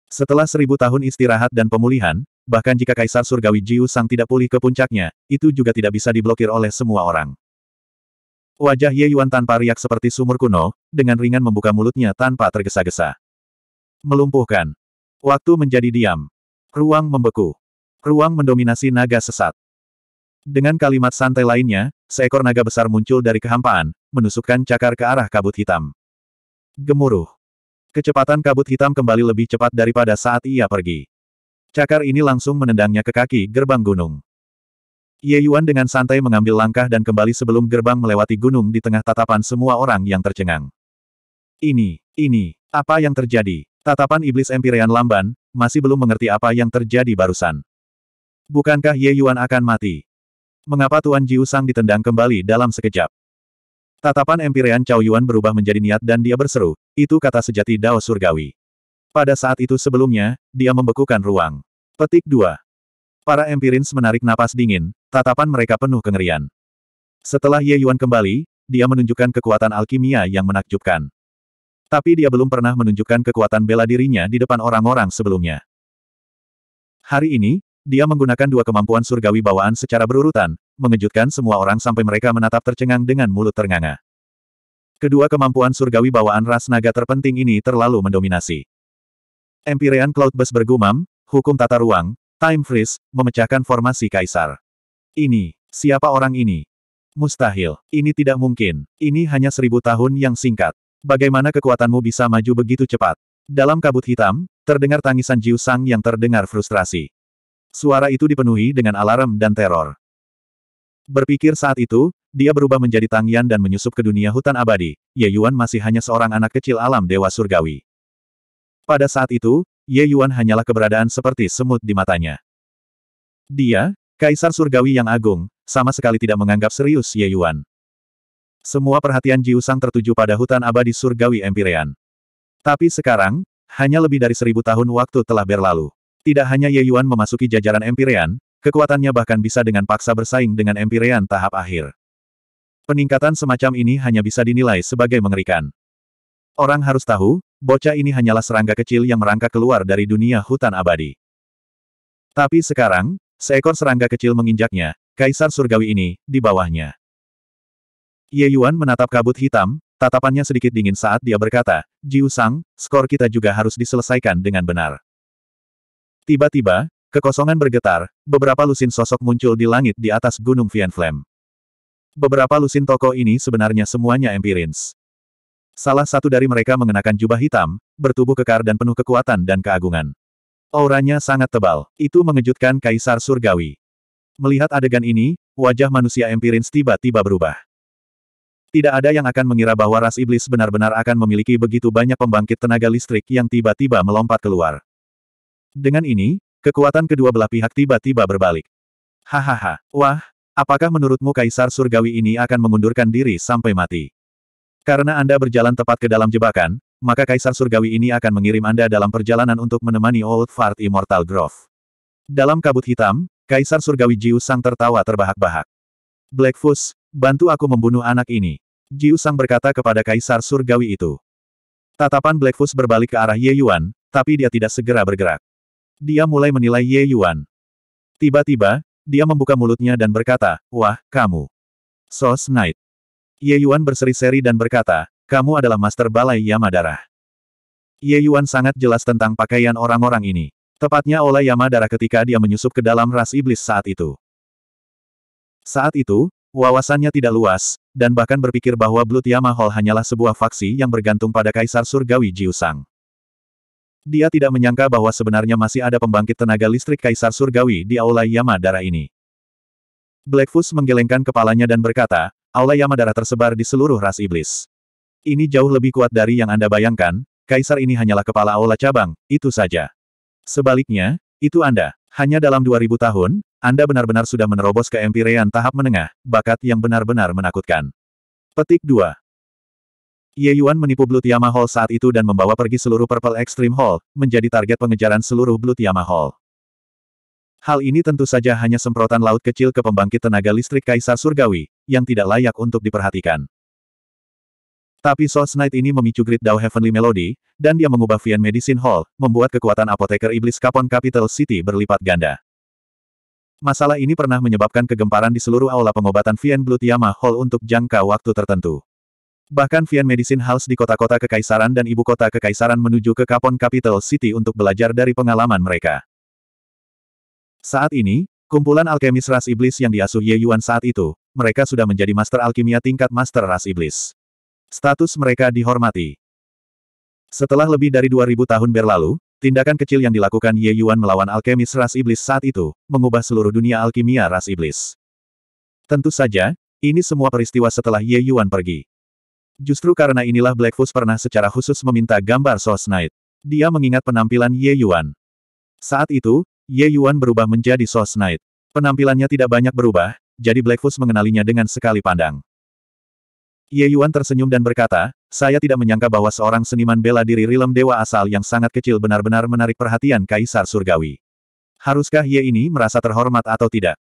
Setelah seribu tahun istirahat dan pemulihan, bahkan jika Kaisar Surgawi Jiusang tidak pulih ke puncaknya, itu juga tidak bisa diblokir oleh semua orang. Wajah Ye Yuan tanpa riak seperti sumur kuno, dengan ringan membuka mulutnya tanpa tergesa-gesa. Melumpuhkan. Waktu menjadi diam. Ruang membeku. Ruang mendominasi naga sesat. Dengan kalimat santai lainnya, seekor naga besar muncul dari kehampaan, menusukkan cakar ke arah kabut hitam. Gemuruh. Kecepatan kabut hitam kembali lebih cepat daripada saat ia pergi. Cakar ini langsung menendangnya ke kaki gerbang gunung. Ye Yuan dengan santai mengambil langkah dan kembali sebelum gerbang melewati gunung di tengah tatapan semua orang yang tercengang. Ini, ini, apa yang terjadi? Tatapan iblis Empyrean lamban, masih belum mengerti apa yang terjadi barusan. Bukankah Ye Yuan akan mati? Mengapa Tuan Jiu Sang ditendang kembali dalam sekejap? Tatapan empirean Cao Yuan berubah menjadi niat dan dia berseru, itu kata sejati Dao Surgawi. Pada saat itu sebelumnya, dia membekukan ruang. Petik 2. Para empirins menarik napas dingin, tatapan mereka penuh kengerian. Setelah Ye Yuan kembali, dia menunjukkan kekuatan alkimia yang menakjubkan. Tapi dia belum pernah menunjukkan kekuatan bela dirinya di depan orang-orang sebelumnya. Hari ini, dia menggunakan dua kemampuan surgawi bawaan secara berurutan, mengejutkan semua orang sampai mereka menatap tercengang dengan mulut ternganga. Kedua kemampuan surgawi bawaan ras naga terpenting ini terlalu mendominasi. Empyrean Bus bergumam, hukum tata ruang, time freeze, memecahkan formasi kaisar. Ini, siapa orang ini? Mustahil, ini tidak mungkin, ini hanya seribu tahun yang singkat. Bagaimana kekuatanmu bisa maju begitu cepat? Dalam kabut hitam, terdengar tangisan Jiu Sang yang terdengar frustrasi. Suara itu dipenuhi dengan alarm dan teror. Berpikir saat itu, dia berubah menjadi Tang dan menyusup ke dunia hutan abadi. Ye Yuan masih hanya seorang anak kecil alam dewa surgawi. Pada saat itu, Ye Yuan hanyalah keberadaan seperti semut di matanya. Dia, Kaisar Surgawi yang agung, sama sekali tidak menganggap serius Ye Yuan. Semua perhatian Jiu Sang tertuju pada hutan abadi Surgawi Empirean. Tapi sekarang, hanya lebih dari seribu tahun waktu telah berlalu. Tidak hanya Ye Yuan memasuki jajaran Empyrean, kekuatannya bahkan bisa dengan paksa bersaing dengan Empyrean tahap akhir. Peningkatan semacam ini hanya bisa dinilai sebagai mengerikan. Orang harus tahu, bocah ini hanyalah serangga kecil yang merangkak keluar dari dunia hutan abadi. Tapi sekarang, seekor serangga kecil menginjaknya, kaisar surgawi ini, di bawahnya. Ye Yuan menatap kabut hitam, tatapannya sedikit dingin saat dia berkata, Jiu Sang, skor kita juga harus diselesaikan dengan benar. Tiba-tiba, kekosongan bergetar, beberapa lusin sosok muncul di langit di atas Gunung Vianflame. Beberapa lusin toko ini sebenarnya semuanya empirins. Salah satu dari mereka mengenakan jubah hitam, bertubuh kekar dan penuh kekuatan dan keagungan. Auranya sangat tebal, itu mengejutkan Kaisar Surgawi. Melihat adegan ini, wajah manusia empirins tiba-tiba berubah. Tidak ada yang akan mengira bahwa ras iblis benar-benar akan memiliki begitu banyak pembangkit tenaga listrik yang tiba-tiba melompat keluar. Dengan ini, kekuatan kedua belah pihak tiba-tiba berbalik. Hahaha, wah, apakah menurutmu Kaisar Surgawi ini akan mengundurkan diri sampai mati? Karena Anda berjalan tepat ke dalam jebakan, maka Kaisar Surgawi ini akan mengirim Anda dalam perjalanan untuk menemani Old Fart Immortal Grove. Dalam kabut hitam, Kaisar Surgawi Jiu Sang tertawa terbahak-bahak. Blackfuss, bantu aku membunuh anak ini. Jiu Sang berkata kepada Kaisar Surgawi itu. Tatapan Blackfuss berbalik ke arah Ye Yuan, tapi dia tidak segera bergerak dia mulai menilai Ye Yuan. Tiba-tiba, dia membuka mulutnya dan berkata, Wah, kamu. Sos Knight. Ye Yuan berseri-seri dan berkata, kamu adalah Master Balai Yamadara. Ye Yuan sangat jelas tentang pakaian orang-orang ini. Tepatnya oleh Yamadara ketika dia menyusup ke dalam ras iblis saat itu. Saat itu, wawasannya tidak luas, dan bahkan berpikir bahwa Blood Yamahol hanyalah sebuah faksi yang bergantung pada Kaisar Surgawi Jiusang. Dia tidak menyangka bahwa sebenarnya masih ada pembangkit tenaga listrik Kaisar Surgawi di Aula Yamadara ini. Blackfus menggelengkan kepalanya dan berkata, Aula Yamadara tersebar di seluruh ras iblis. Ini jauh lebih kuat dari yang Anda bayangkan, Kaisar ini hanyalah kepala Aula cabang, itu saja. Sebaliknya, itu Anda. Hanya dalam 2000 tahun, Anda benar-benar sudah menerobos ke empyrean tahap menengah, bakat yang benar-benar menakutkan. Petik 2. Ye Yuan menipu Blue Tiama Hall saat itu dan membawa pergi seluruh Purple Extreme Hall, menjadi target pengejaran seluruh Blue Tiama Hall. Hal ini tentu saja hanya semprotan laut kecil ke pembangkit tenaga listrik Kaisar Surgawi, yang tidak layak untuk diperhatikan. Tapi Soul Knight ini memicu Great Dao Heavenly Melody, dan dia mengubah Vian Medicine Hall, membuat kekuatan apoteker iblis Kapon Capital City berlipat ganda. Masalah ini pernah menyebabkan kegemparan di seluruh aula pengobatan Vian Blue Tiama Hall untuk jangka waktu tertentu. Bahkan Vian Medicine House di kota-kota kekaisaran dan ibu kota kekaisaran menuju ke Capon Capital City untuk belajar dari pengalaman mereka. Saat ini, kumpulan alkemis ras iblis yang diasuh Ye Yuan saat itu, mereka sudah menjadi master alkimia tingkat master ras iblis. Status mereka dihormati. Setelah lebih dari 2000 tahun berlalu, tindakan kecil yang dilakukan Ye Yuan melawan alkemis ras iblis saat itu, mengubah seluruh dunia alkimia ras iblis. Tentu saja, ini semua peristiwa setelah Ye Yuan pergi. Justru karena inilah Blackfus pernah secara khusus meminta gambar Soul Knight. Dia mengingat penampilan Ye Yuan. Saat itu, Ye Yuan berubah menjadi Soul Knight. Penampilannya tidak banyak berubah, jadi Blackfus mengenalinya dengan sekali pandang. Ye Yuan tersenyum dan berkata, saya tidak menyangka bahwa seorang seniman bela diri rilem dewa asal yang sangat kecil benar-benar menarik perhatian Kaisar Surgawi. Haruskah Ye ini merasa terhormat atau tidak?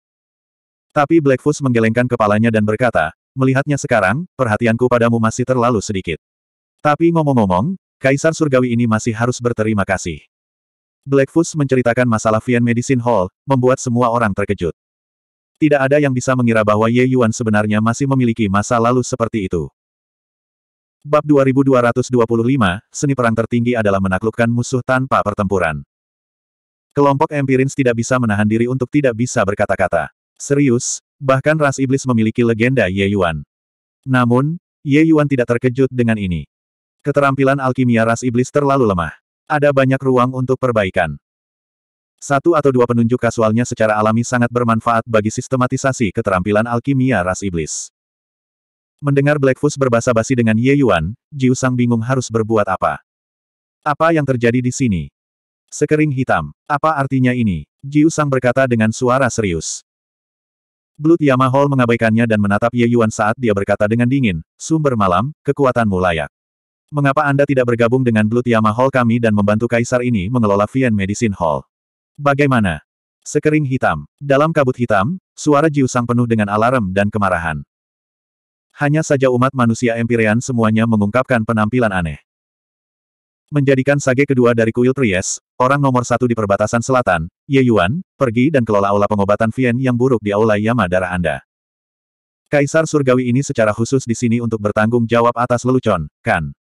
Tapi Blackfus menggelengkan kepalanya dan berkata, melihatnya sekarang, perhatianku padamu masih terlalu sedikit. Tapi ngomong-ngomong, Kaisar Surgawi ini masih harus berterima kasih. Blackfoot menceritakan masalah Vian Medicine Hall, membuat semua orang terkejut. Tidak ada yang bisa mengira bahwa Ye Yuan sebenarnya masih memiliki masa lalu seperti itu. Bab 2225, seni perang tertinggi adalah menaklukkan musuh tanpa pertempuran. Kelompok Empirins tidak bisa menahan diri untuk tidak bisa berkata-kata. Serius, Bahkan ras iblis memiliki legenda Ye Yuan. Namun, Ye Yuan tidak terkejut dengan ini. Keterampilan alkimia ras iblis terlalu lemah. Ada banyak ruang untuk perbaikan. Satu atau dua penunjuk kasualnya secara alami sangat bermanfaat bagi sistematisasi keterampilan alkimia ras iblis. Mendengar Blackfus berbahasa basi dengan Ye Yuan, Jiu Sang bingung harus berbuat apa. Apa yang terjadi di sini? Sekering hitam. Apa artinya ini? Jiu Sang berkata dengan suara serius. Blue Yamahol mengabaikannya dan menatap Ye Yuan saat dia berkata dengan dingin, sumber malam, kekuatanmu layak. Mengapa Anda tidak bergabung dengan Blue Yamahol kami dan membantu kaisar ini mengelola Vian Medicine Hall? Bagaimana? Sekering hitam. Dalam kabut hitam, suara Jiusang penuh dengan alarm dan kemarahan. Hanya saja umat manusia Empyrean semuanya mengungkapkan penampilan aneh. Menjadikan sage kedua dari kuil Tries, orang nomor satu di perbatasan selatan, Ye Yuan, pergi dan kelola aula pengobatan Vien yang buruk di aula Yama darah Anda. Kaisar Surgawi ini secara khusus di sini untuk bertanggung jawab atas lelucon, kan?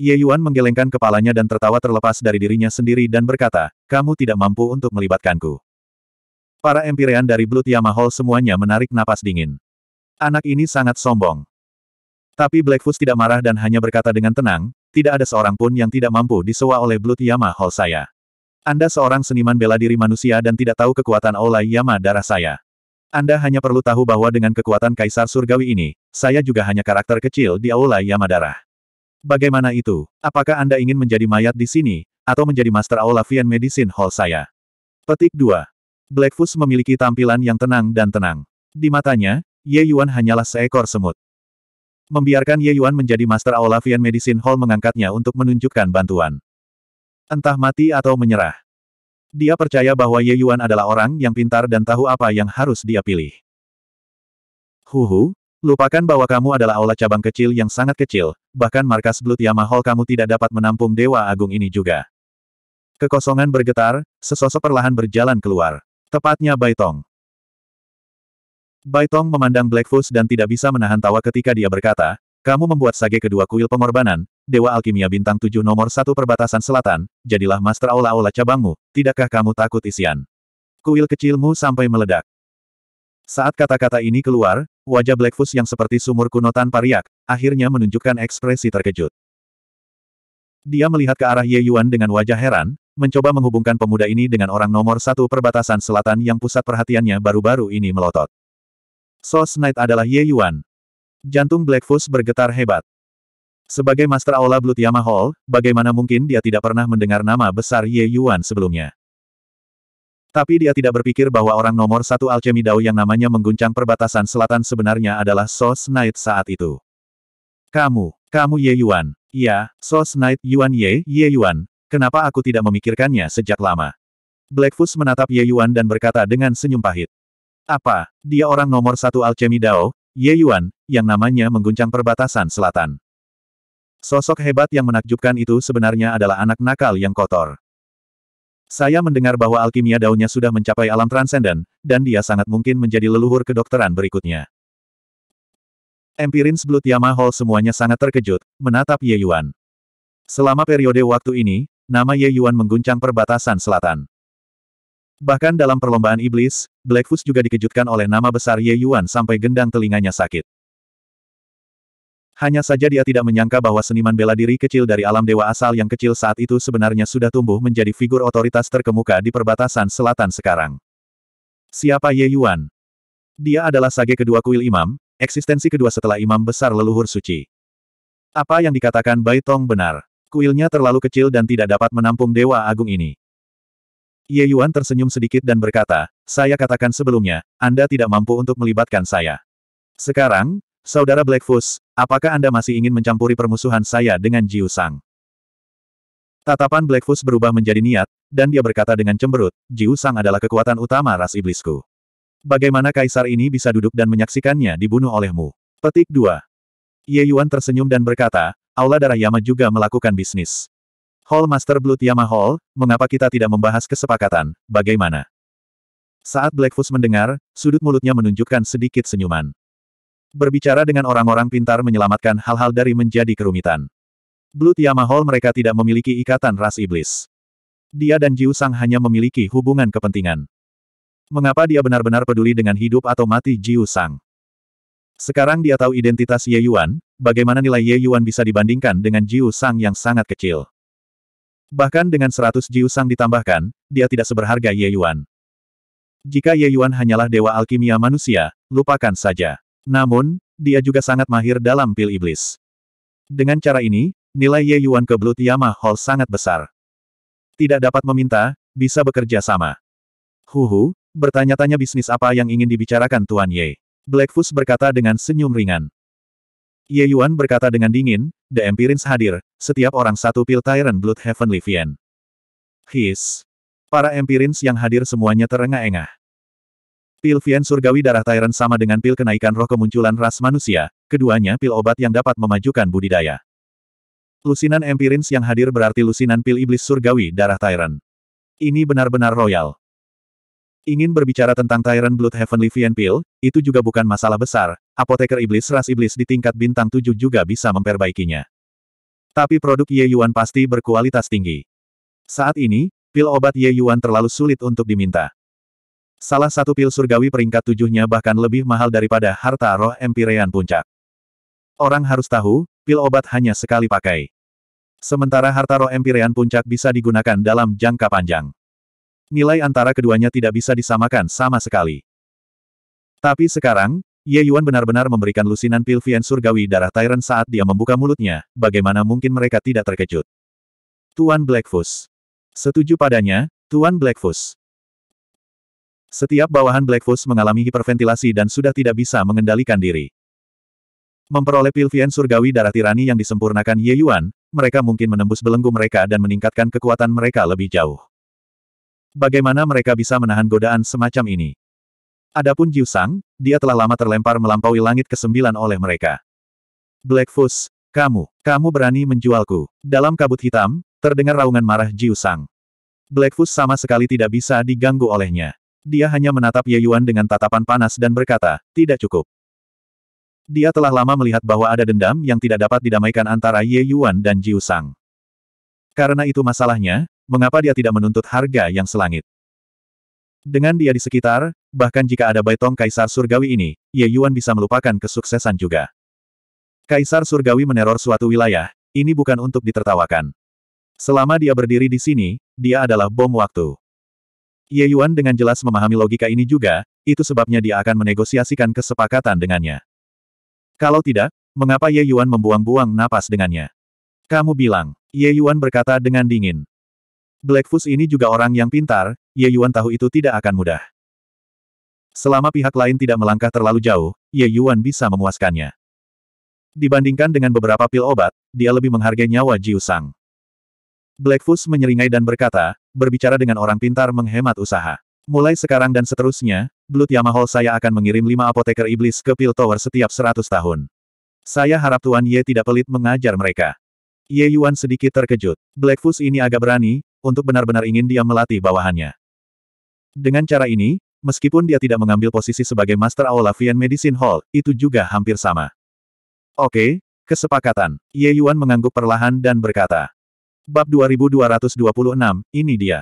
Ye Yuan menggelengkan kepalanya dan tertawa terlepas dari dirinya sendiri dan berkata, kamu tidak mampu untuk melibatkanku. Para empirean dari Blood Yama semuanya menarik napas dingin. Anak ini sangat sombong. Tapi Blackfoot tidak marah dan hanya berkata dengan tenang, tidak ada seorang pun yang tidak mampu disewa oleh Blood Yama Hall saya. Anda seorang seniman bela diri manusia dan tidak tahu kekuatan Aula Yama darah saya. Anda hanya perlu tahu bahwa dengan kekuatan Kaisar Surgawi ini, saya juga hanya karakter kecil di Aula Yama darah. Bagaimana itu? Apakah Anda ingin menjadi mayat di sini, atau menjadi Master Aula Vian Medicine Hall saya? Petik 2. Blackfus memiliki tampilan yang tenang dan tenang. Di matanya, Ye Yuan hanyalah seekor semut membiarkan Ye Yuan menjadi Master Aula Vian Medicine Hall mengangkatnya untuk menunjukkan bantuan. Entah mati atau menyerah. Dia percaya bahwa Ye Yuan adalah orang yang pintar dan tahu apa yang harus dia pilih. Huhu, lupakan bahwa kamu adalah aula cabang kecil yang sangat kecil, bahkan markas Blood Yama Hall kamu tidak dapat menampung Dewa Agung ini juga. Kekosongan bergetar, sesosok perlahan berjalan keluar. Tepatnya Baitong. Baitong memandang Fuss dan tidak bisa menahan tawa ketika dia berkata, kamu membuat sage kedua kuil pengorbanan, Dewa Alkimia Bintang 7 nomor satu perbatasan selatan, jadilah master aula-aula cabangmu, tidakkah kamu takut isian? Kuil kecilmu sampai meledak. Saat kata-kata ini keluar, wajah Fuss yang seperti sumur kuno tanpa riak, akhirnya menunjukkan ekspresi terkejut. Dia melihat ke arah Ye Yuan dengan wajah heran, mencoba menghubungkan pemuda ini dengan orang nomor satu perbatasan selatan yang pusat perhatiannya baru-baru ini melotot. Source Knight adalah Ye Yuan. Jantung Blackfus bergetar hebat. Sebagai Master Aula Blood Hall, bagaimana mungkin dia tidak pernah mendengar nama besar Ye Yuan sebelumnya? Tapi dia tidak berpikir bahwa orang nomor satu alchemy Dao yang namanya mengguncang perbatasan selatan sebenarnya adalah Sos Knight saat itu. Kamu, kamu Ye Yuan. Ya, Sos Knight Yuan Ye, Ye Yuan. Kenapa aku tidak memikirkannya sejak lama? Blackfoot menatap Ye Yuan dan berkata dengan senyum pahit. Apa, dia orang nomor satu alchemy Dao, Ye Yuan, yang namanya mengguncang perbatasan selatan. Sosok hebat yang menakjubkan itu sebenarnya adalah anak nakal yang kotor. Saya mendengar bahwa alkimia daunnya sudah mencapai alam transenden, dan dia sangat mungkin menjadi leluhur kedokteran berikutnya. Empirins Blood Yama Hall semuanya sangat terkejut, menatap Ye Yuan. Selama periode waktu ini, nama Ye Yuan mengguncang perbatasan selatan. Bahkan dalam perlombaan iblis, Blackfoot juga dikejutkan oleh nama besar Ye Yuan sampai gendang telinganya sakit. Hanya saja dia tidak menyangka bahwa seniman bela diri kecil dari alam dewa asal yang kecil saat itu sebenarnya sudah tumbuh menjadi figur otoritas terkemuka di perbatasan selatan sekarang. Siapa Ye Yuan? Dia adalah sage kedua kuil imam, eksistensi kedua setelah imam besar leluhur suci. Apa yang dikatakan Bai Tong benar? Kuilnya terlalu kecil dan tidak dapat menampung dewa agung ini. Ye Yuan tersenyum sedikit dan berkata, saya katakan sebelumnya, Anda tidak mampu untuk melibatkan saya. Sekarang, Saudara Blackfus, apakah Anda masih ingin mencampuri permusuhan saya dengan Jiu Sang? Tatapan Blackfus berubah menjadi niat, dan dia berkata dengan cemberut, Jiu Sang adalah kekuatan utama ras iblisku. Bagaimana kaisar ini bisa duduk dan menyaksikannya dibunuh olehmu? Petik 2. Ye Yuan tersenyum dan berkata, Aula Darah Yama juga melakukan bisnis. Hall Master Blood Tiama Hall, mengapa kita tidak membahas kesepakatan, bagaimana? Saat Blackfus mendengar, sudut mulutnya menunjukkan sedikit senyuman. Berbicara dengan orang-orang pintar menyelamatkan hal-hal dari menjadi kerumitan. Blood Tiama Hall mereka tidak memiliki ikatan ras iblis. Dia dan Jiu Sang hanya memiliki hubungan kepentingan. Mengapa dia benar-benar peduli dengan hidup atau mati Jiu Sang? Sekarang dia tahu identitas Ye Yuan, bagaimana nilai Ye Yuan bisa dibandingkan dengan Jiu Sang yang sangat kecil. Bahkan dengan seratus jiusang ditambahkan, dia tidak seberharga Ye Yuan. Jika Ye Yuan hanyalah dewa alkimia manusia, lupakan saja. Namun, dia juga sangat mahir dalam pil iblis. Dengan cara ini, nilai Ye Yuan ke Blue Yamaha Hall sangat besar. Tidak dapat meminta, bisa bekerja sama. Huhu, bertanya-tanya bisnis apa yang ingin dibicarakan Tuan Ye. Blackfus berkata dengan senyum ringan. Ye Yuan berkata dengan dingin, The Empirins hadir, setiap orang satu pil Tyrant Blood Heavenly Vien. His. Para Empirins yang hadir semuanya terengah-engah. Pil Vian surgawi darah Tyrant sama dengan pil kenaikan roh kemunculan ras manusia, keduanya pil obat yang dapat memajukan budidaya. Lusinan Empirins yang hadir berarti lusinan pil iblis surgawi darah Tyrant. Ini benar-benar royal. Ingin berbicara tentang Tyrant Blood Heavenly Vien Pil, itu juga bukan masalah besar, apoteker iblis ras iblis di tingkat bintang 7 juga bisa memperbaikinya. Tapi produk Ye Yuan pasti berkualitas tinggi. Saat ini, pil obat Ye Yuan terlalu sulit untuk diminta. Salah satu pil surgawi peringkat tujuhnya bahkan lebih mahal daripada harta roh empirean puncak. Orang harus tahu, pil obat hanya sekali pakai. Sementara harta roh empirean puncak bisa digunakan dalam jangka panjang. Nilai antara keduanya tidak bisa disamakan sama sekali. Tapi sekarang, Ye Yuan benar-benar memberikan lusinan pil Vian surgawi darah Tyrant saat dia membuka mulutnya, bagaimana mungkin mereka tidak terkejut. Tuan Blackfus. Setuju padanya, Tuan Blackfus. Setiap bawahan Blackfus mengalami hiperventilasi dan sudah tidak bisa mengendalikan diri. Memperoleh pil Vian surgawi darah tirani yang disempurnakan Ye Yuan, mereka mungkin menembus belenggu mereka dan meningkatkan kekuatan mereka lebih jauh. Bagaimana mereka bisa menahan godaan semacam ini? Adapun Jiu dia telah lama terlempar melampaui langit ke kesembilan oleh mereka. Fuss, kamu, kamu berani menjualku. Dalam kabut hitam, terdengar raungan marah Jiu Sang. Fuss sama sekali tidak bisa diganggu olehnya. Dia hanya menatap Ye Yuan dengan tatapan panas dan berkata, tidak cukup. Dia telah lama melihat bahwa ada dendam yang tidak dapat didamaikan antara Ye Yuan dan Jiu Karena itu masalahnya, mengapa dia tidak menuntut harga yang selangit? Dengan dia di sekitar, bahkan jika ada baitong Kaisar Surgawi ini, Ye Yuan bisa melupakan kesuksesan juga. Kaisar Surgawi meneror suatu wilayah, ini bukan untuk ditertawakan. Selama dia berdiri di sini, dia adalah bom waktu. Ye Yuan dengan jelas memahami logika ini juga, itu sebabnya dia akan menegosiasikan kesepakatan dengannya. Kalau tidak, mengapa Ye Yuan membuang-buang napas dengannya? Kamu bilang, Ye Yuan berkata dengan dingin. Blackfus ini juga orang yang pintar, Ye Yuan tahu itu tidak akan mudah. Selama pihak lain tidak melangkah terlalu jauh, Ye Yuan bisa memuaskannya. Dibandingkan dengan beberapa pil obat, dia lebih menghargai nyawa Jiu Sang. Blackfus menyeringai dan berkata, berbicara dengan orang pintar menghemat usaha. Mulai sekarang dan seterusnya, Blood Yamahol saya akan mengirim lima apoteker iblis ke Pil Tower setiap seratus tahun. Saya harap Tuan Ye tidak pelit mengajar mereka. Ye Yuan sedikit terkejut. Blackfus ini agak berani, untuk benar-benar ingin dia melatih bawahannya. Dengan cara ini, meskipun dia tidak mengambil posisi sebagai Master Aula Vian Medicine Hall, itu juga hampir sama. Oke, kesepakatan. Ye Yuan mengangguk perlahan dan berkata. Bab 2226, ini dia.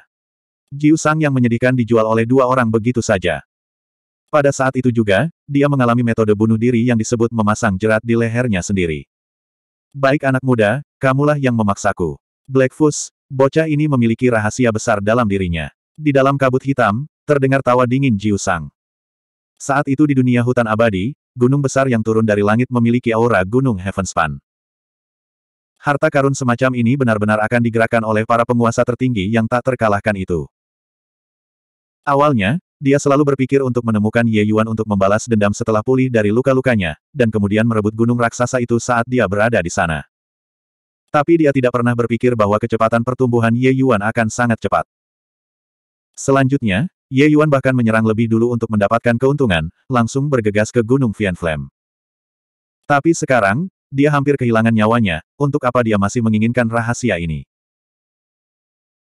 Jiu Sang yang menyedihkan dijual oleh dua orang begitu saja. Pada saat itu juga, dia mengalami metode bunuh diri yang disebut memasang jerat di lehernya sendiri. Baik anak muda, kamulah yang memaksaku. Fuss, bocah ini memiliki rahasia besar dalam dirinya. Di dalam kabut hitam, terdengar tawa dingin Jiu Sang. Saat itu di dunia hutan abadi, gunung besar yang turun dari langit memiliki aura gunung Heavenspan. Harta karun semacam ini benar-benar akan digerakkan oleh para penguasa tertinggi yang tak terkalahkan itu. Awalnya, dia selalu berpikir untuk menemukan Ye Yuan untuk membalas dendam setelah pulih dari luka-lukanya, dan kemudian merebut gunung raksasa itu saat dia berada di sana. Tapi dia tidak pernah berpikir bahwa kecepatan pertumbuhan Ye Yuan akan sangat cepat. Selanjutnya, Ye Yuan bahkan menyerang lebih dulu untuk mendapatkan keuntungan, langsung bergegas ke Gunung Flame. Tapi sekarang, dia hampir kehilangan nyawanya, untuk apa dia masih menginginkan rahasia ini.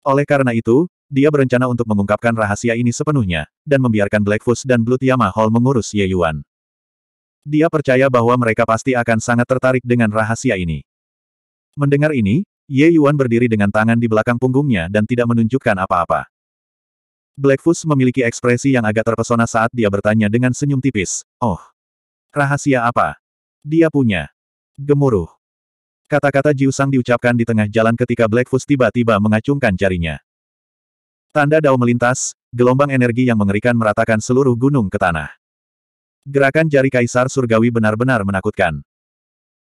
Oleh karena itu, dia berencana untuk mengungkapkan rahasia ini sepenuhnya, dan membiarkan Blackfoot dan Blue Tiama Hall mengurus Ye Yuan. Dia percaya bahwa mereka pasti akan sangat tertarik dengan rahasia ini. Mendengar ini, Ye Yuan berdiri dengan tangan di belakang punggungnya dan tidak menunjukkan apa-apa. Blackfus memiliki ekspresi yang agak terpesona saat dia bertanya dengan senyum tipis. Oh. Rahasia apa? Dia punya. Gemuruh. Kata-kata Jiusang diucapkan di tengah jalan ketika Blackfus tiba-tiba mengacungkan jarinya. Tanda dao melintas, gelombang energi yang mengerikan meratakan seluruh gunung ke tanah. Gerakan jari Kaisar Surgawi benar-benar menakutkan.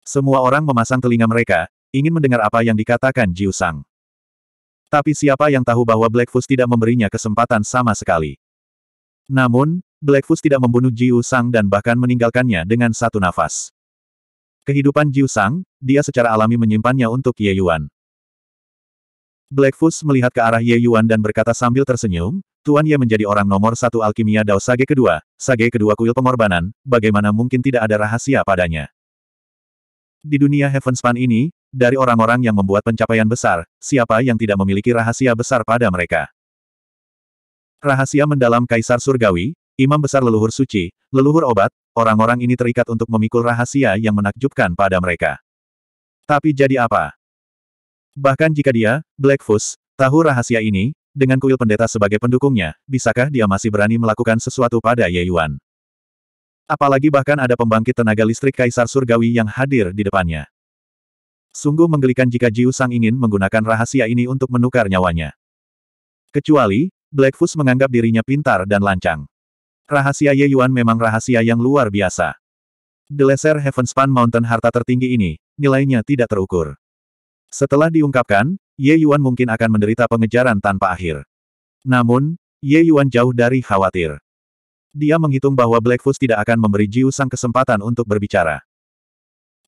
Semua orang memasang telinga mereka, ingin mendengar apa yang dikatakan Jiusang. Tapi siapa yang tahu bahwa Blackfus tidak memberinya kesempatan sama sekali. Namun, Blackfus tidak membunuh Jiu Sang dan bahkan meninggalkannya dengan satu nafas. Kehidupan Jiu Sang, dia secara alami menyimpannya untuk Ye Yuan. Blackfus melihat ke arah Ye Yuan dan berkata sambil tersenyum, Tuan Ye menjadi orang nomor satu alkimia Dao Sage kedua, Sage kedua kuil pengorbanan, bagaimana mungkin tidak ada rahasia padanya. Di dunia Heavenspan ini, dari orang-orang yang membuat pencapaian besar, siapa yang tidak memiliki rahasia besar pada mereka? Rahasia mendalam Kaisar Surgawi, Imam Besar Leluhur Suci, Leluhur Obat, orang-orang ini terikat untuk memikul rahasia yang menakjubkan pada mereka. Tapi jadi apa? Bahkan jika dia, Blackfus, tahu rahasia ini, dengan kuil pendeta sebagai pendukungnya, bisakah dia masih berani melakukan sesuatu pada Ye Yuan? Apalagi bahkan ada pembangkit tenaga listrik Kaisar Surgawi yang hadir di depannya. Sungguh menggelikan jika Jiu Sang ingin menggunakan rahasia ini untuk menukar nyawanya. Kecuali, Blackfus menganggap dirinya pintar dan lancang. Rahasia Ye Yuan memang rahasia yang luar biasa. The Lesser Heavenspan Mountain harta tertinggi ini, nilainya tidak terukur. Setelah diungkapkan, Ye Yuan mungkin akan menderita pengejaran tanpa akhir. Namun, Ye Yuan jauh dari khawatir. Dia menghitung bahwa Blackfus tidak akan memberi Jiu Sang kesempatan untuk berbicara.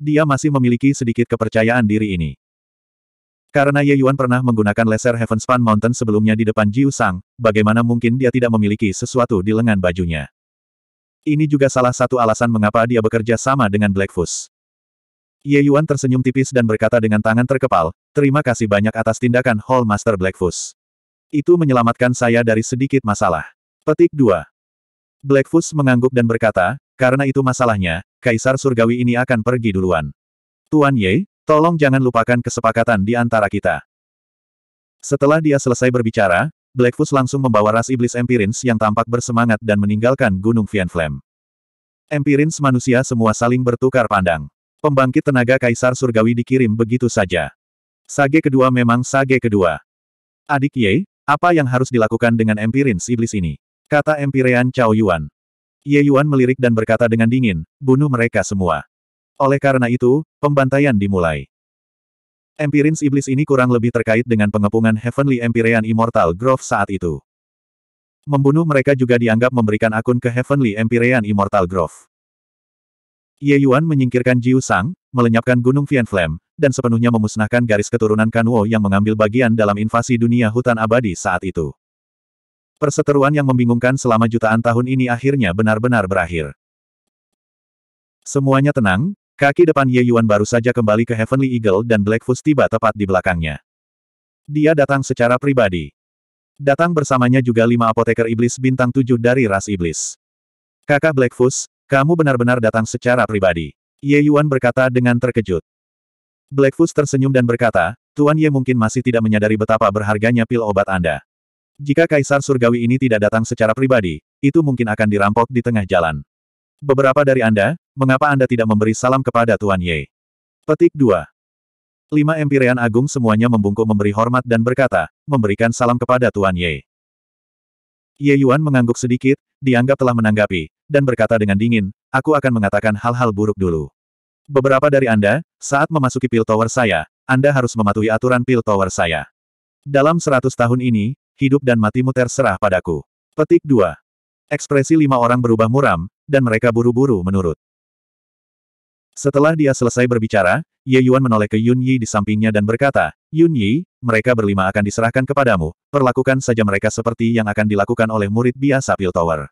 Dia masih memiliki sedikit kepercayaan diri ini. Karena Ye Yuan pernah menggunakan laser Heavenspan Mountain sebelumnya di depan Jiu Sang, bagaimana mungkin dia tidak memiliki sesuatu di lengan bajunya. Ini juga salah satu alasan mengapa dia bekerja sama dengan Blackfus. Ye Yuan tersenyum tipis dan berkata dengan tangan terkepal, terima kasih banyak atas tindakan Hall Master Itu menyelamatkan saya dari sedikit masalah. Petik 2. Blackfus mengangguk dan berkata, karena itu masalahnya, Kaisar Surgawi ini akan pergi duluan. Tuan Ye, tolong jangan lupakan kesepakatan di antara kita. Setelah dia selesai berbicara, Blackfoot langsung membawa ras iblis Empirins yang tampak bersemangat dan meninggalkan Gunung Vianflame. Empirins manusia semua saling bertukar pandang. Pembangkit tenaga Kaisar Surgawi dikirim begitu saja. Sage kedua memang sage kedua. Adik Ye, apa yang harus dilakukan dengan Empirins iblis ini? Kata Empirean Chao Yuan. Ye Yuan melirik dan berkata dengan dingin, bunuh mereka semua. Oleh karena itu, pembantaian dimulai. Empirins iblis ini kurang lebih terkait dengan pengepungan Heavenly Empyrean Immortal Grove saat itu. Membunuh mereka juga dianggap memberikan akun ke Heavenly Empyrean Immortal Grove. Ye Yuan menyingkirkan Jiu Sang, melenyapkan Gunung Flame, dan sepenuhnya memusnahkan garis keturunan Kanuo yang mengambil bagian dalam invasi dunia hutan abadi saat itu. Perseteruan yang membingungkan selama jutaan tahun ini akhirnya benar-benar berakhir. Semuanya tenang, kaki depan Ye Yuan baru saja kembali ke Heavenly Eagle dan Blackfoot tiba tepat di belakangnya. Dia datang secara pribadi. Datang bersamanya juga lima apoteker iblis bintang tujuh dari ras iblis. Kakak Blackfoot, kamu benar-benar datang secara pribadi. Ye Yuan berkata dengan terkejut. Blackfoot tersenyum dan berkata, Tuan Ye mungkin masih tidak menyadari betapa berharganya pil obat Anda. Jika Kaisar Surgawi ini tidak datang secara pribadi, itu mungkin akan dirampok di tengah jalan. Beberapa dari Anda, mengapa Anda tidak memberi salam kepada Tuan Ye? Petik 2. Lima Empirean Agung semuanya membungkuk memberi hormat dan berkata, memberikan salam kepada Tuan Ye. Ye Yuan mengangguk sedikit, dianggap telah menanggapi, dan berkata dengan dingin, aku akan mengatakan hal-hal buruk dulu. Beberapa dari Anda, saat memasuki pil tower saya, Anda harus mematuhi aturan pil tower saya. Dalam seratus tahun ini, hidup dan matimu terserah padaku. Petik 2. Ekspresi lima orang berubah muram, dan mereka buru-buru menurut. Setelah dia selesai berbicara, Ye Yuan menoleh ke Yun Yi di sampingnya dan berkata, Yun Yi, mereka berlima akan diserahkan kepadamu, perlakukan saja mereka seperti yang akan dilakukan oleh murid biasa Pil Tower.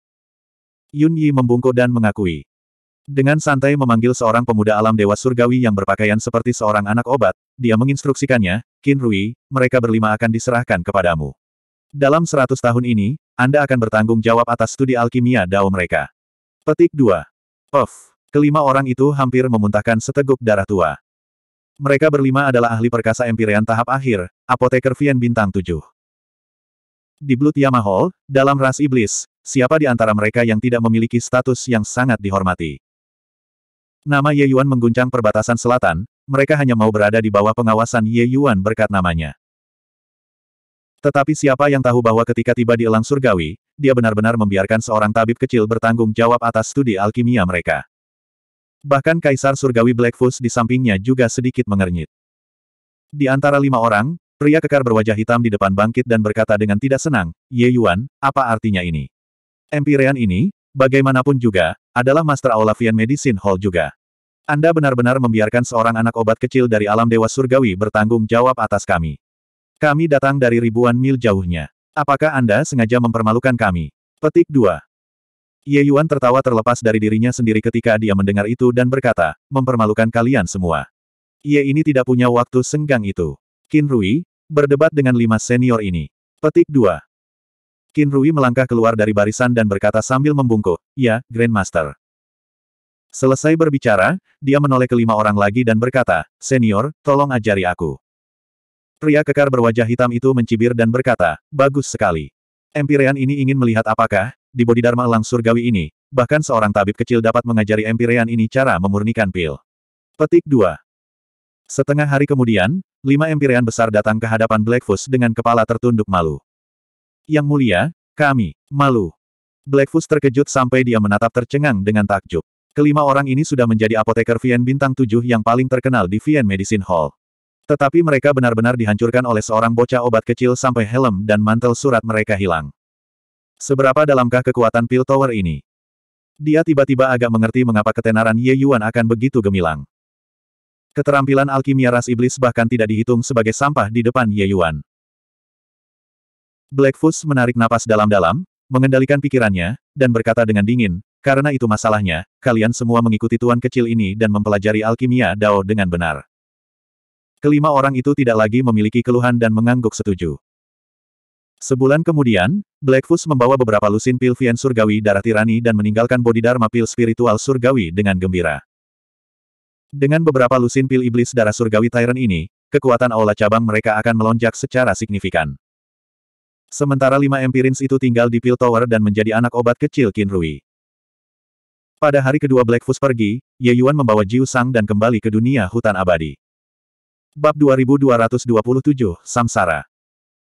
Yun Yi membungkuk dan mengakui. Dengan santai memanggil seorang pemuda alam dewa surgawi yang berpakaian seperti seorang anak obat, dia menginstruksikannya, Qin Rui, mereka berlima akan diserahkan kepadamu. Dalam seratus tahun ini, Anda akan bertanggung jawab atas studi alkimia Dao mereka. Petik 2. Off. Kelima orang itu hampir memuntahkan seteguk darah tua. Mereka berlima adalah ahli perkasa empirian tahap akhir, apoteker Vian Bintang 7. Di Blut Yamahol, dalam ras iblis, siapa di antara mereka yang tidak memiliki status yang sangat dihormati? Nama Ye Yuan mengguncang perbatasan selatan, mereka hanya mau berada di bawah pengawasan Ye Yuan berkat namanya. Tetapi siapa yang tahu bahwa ketika tiba di elang surgawi, dia benar-benar membiarkan seorang tabib kecil bertanggung jawab atas studi alkimia mereka. Bahkan Kaisar Surgawi Blackfoot di sampingnya juga sedikit mengernyit. Di antara lima orang, pria kekar berwajah hitam di depan bangkit dan berkata dengan tidak senang, Ye Yuan, apa artinya ini? Empirean ini, bagaimanapun juga, adalah Master Aulafian Medicine Hall juga. Anda benar-benar membiarkan seorang anak obat kecil dari alam dewa surgawi bertanggung jawab atas kami. Kami datang dari ribuan mil jauhnya. Apakah Anda sengaja mempermalukan kami? Petik 2. Ye Yuan tertawa terlepas dari dirinya sendiri ketika dia mendengar itu dan berkata, mempermalukan kalian semua. Ye ini tidak punya waktu senggang itu. Qin Rui, berdebat dengan lima senior ini. Petik 2. Qin Rui melangkah keluar dari barisan dan berkata sambil membungkuk, Ya, Grandmaster. Selesai berbicara, dia menoleh ke lima orang lagi dan berkata, Senior, tolong ajari aku. Pria kekar berwajah hitam itu mencibir dan berkata, bagus sekali. Empirean ini ingin melihat apakah, di Bodhidharma Lang Surgawi ini, bahkan seorang tabib kecil dapat mengajari empirean ini cara memurnikan pil. Petik 2. Setengah hari kemudian, lima empirean besar datang ke hadapan Blackfus dengan kepala tertunduk malu. Yang mulia, kami, malu. Blackfus terkejut sampai dia menatap tercengang dengan takjub. Kelima orang ini sudah menjadi apoteker Vien bintang 7 yang paling terkenal di Vien Medicine Hall. Tetapi mereka benar-benar dihancurkan oleh seorang bocah obat kecil sampai helm dan mantel surat mereka hilang. Seberapa dalamkah kekuatan Pil Tower ini? Dia tiba-tiba agak mengerti mengapa ketenaran Ye Yuan akan begitu gemilang. Keterampilan alkimia ras iblis bahkan tidak dihitung sebagai sampah di depan Ye Yuan. Blackfus menarik napas dalam-dalam, mengendalikan pikirannya, dan berkata dengan dingin, karena itu masalahnya, kalian semua mengikuti tuan kecil ini dan mempelajari alkimia Dao dengan benar. Kelima orang itu tidak lagi memiliki keluhan dan mengangguk setuju. Sebulan kemudian, Blackfus membawa beberapa lusin pil Vian surgawi darah tirani dan meninggalkan bodhidharma pil spiritual surgawi dengan gembira. Dengan beberapa lusin pil iblis darah surgawi Tyrant ini, kekuatan aula cabang mereka akan melonjak secara signifikan. Sementara lima empirins itu tinggal di Pil Tower dan menjadi anak obat kecil Rui. Pada hari kedua Blackfus pergi, Ye Yuan membawa Jiu Sang dan kembali ke dunia hutan abadi. Bab 2227, Samsara.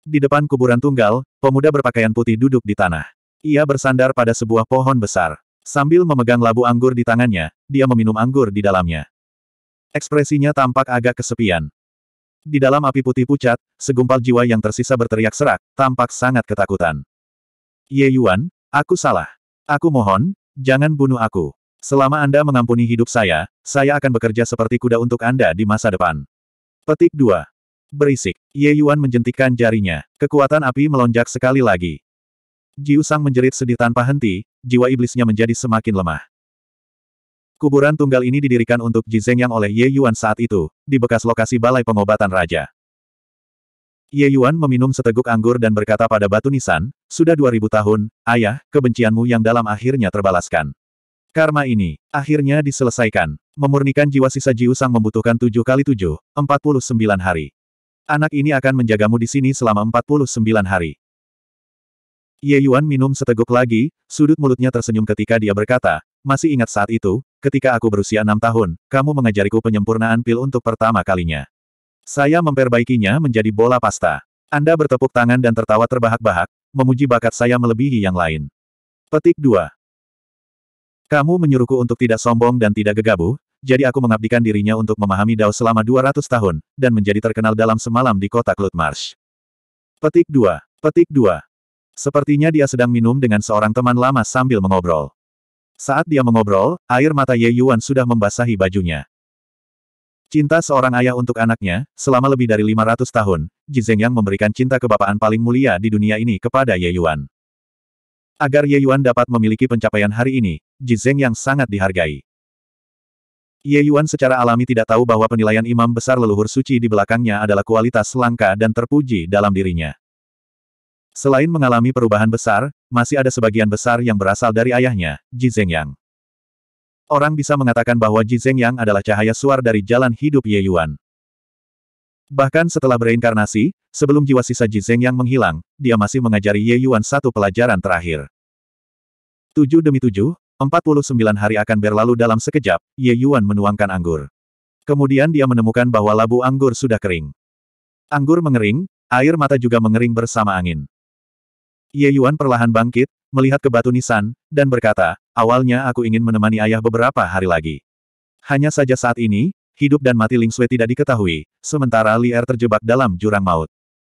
Di depan kuburan tunggal, pemuda berpakaian putih duduk di tanah. Ia bersandar pada sebuah pohon besar. Sambil memegang labu anggur di tangannya, dia meminum anggur di dalamnya. Ekspresinya tampak agak kesepian. Di dalam api putih pucat, segumpal jiwa yang tersisa berteriak serak, tampak sangat ketakutan. Ye Yuan, aku salah. Aku mohon, jangan bunuh aku. Selama Anda mengampuni hidup saya, saya akan bekerja seperti kuda untuk Anda di masa depan. Petik 2. Berisik. Ye Yuan menjentikkan jarinya. Kekuatan api melonjak sekali lagi. Jiu Sang menjerit sedih tanpa henti, jiwa iblisnya menjadi semakin lemah. Kuburan tunggal ini didirikan untuk Jizeng yang oleh Ye Yuan saat itu, di bekas lokasi balai pengobatan raja. Ye Yuan meminum seteguk anggur dan berkata pada batu nisan, sudah 2000 tahun, ayah, kebencianmu yang dalam akhirnya terbalaskan. Karma ini, akhirnya diselesaikan. Memurnikan jiwa sisa Jiusang membutuhkan 7 kali 7, 49 hari. Anak ini akan menjagamu di sini selama 49 hari. Ye Yuan minum seteguk lagi, sudut mulutnya tersenyum ketika dia berkata, masih ingat saat itu, ketika aku berusia enam tahun, kamu mengajariku penyempurnaan pil untuk pertama kalinya. Saya memperbaikinya menjadi bola pasta. Anda bertepuk tangan dan tertawa terbahak-bahak, memuji bakat saya melebihi yang lain. Petik 2. Kamu menyuruhku untuk tidak sombong dan tidak gegabah, jadi aku mengabdikan dirinya untuk memahami Dao selama 200 tahun, dan menjadi terkenal dalam semalam di kota Klutmarsh. Petik 2. Petik 2. Sepertinya dia sedang minum dengan seorang teman lama sambil mengobrol. Saat dia mengobrol, air mata Ye Yuan sudah membasahi bajunya. Cinta seorang ayah untuk anaknya, selama lebih dari 500 tahun, Ji Zhengyang memberikan cinta kebapaan paling mulia di dunia ini kepada Ye Yuan. Agar Ye Yuan dapat memiliki pencapaian hari ini, Jizeng yang sangat dihargai. Ye Yuan secara alami tidak tahu bahwa penilaian imam besar leluhur suci di belakangnya adalah kualitas langka dan terpuji dalam dirinya. Selain mengalami perubahan besar, masih ada sebagian besar yang berasal dari ayahnya, Jizeng Yang. Orang bisa mengatakan bahwa Jizeng Yang adalah cahaya suar dari jalan hidup Ye Yuan. Bahkan setelah bereinkarnasi, sebelum jiwa sisa Jizeng yang menghilang, dia masih mengajari Ye Yuan satu pelajaran terakhir. Tujuh demi tujuh, empat puluh sembilan hari akan berlalu dalam sekejap, Ye Yuan menuangkan anggur. Kemudian dia menemukan bahwa labu anggur sudah kering. Anggur mengering, air mata juga mengering bersama angin. Ye Yuan perlahan bangkit, melihat ke batu nisan, dan berkata, awalnya aku ingin menemani ayah beberapa hari lagi. Hanya saja saat ini, hidup dan mati Ling Sui tidak diketahui, sementara Li Er terjebak dalam jurang maut.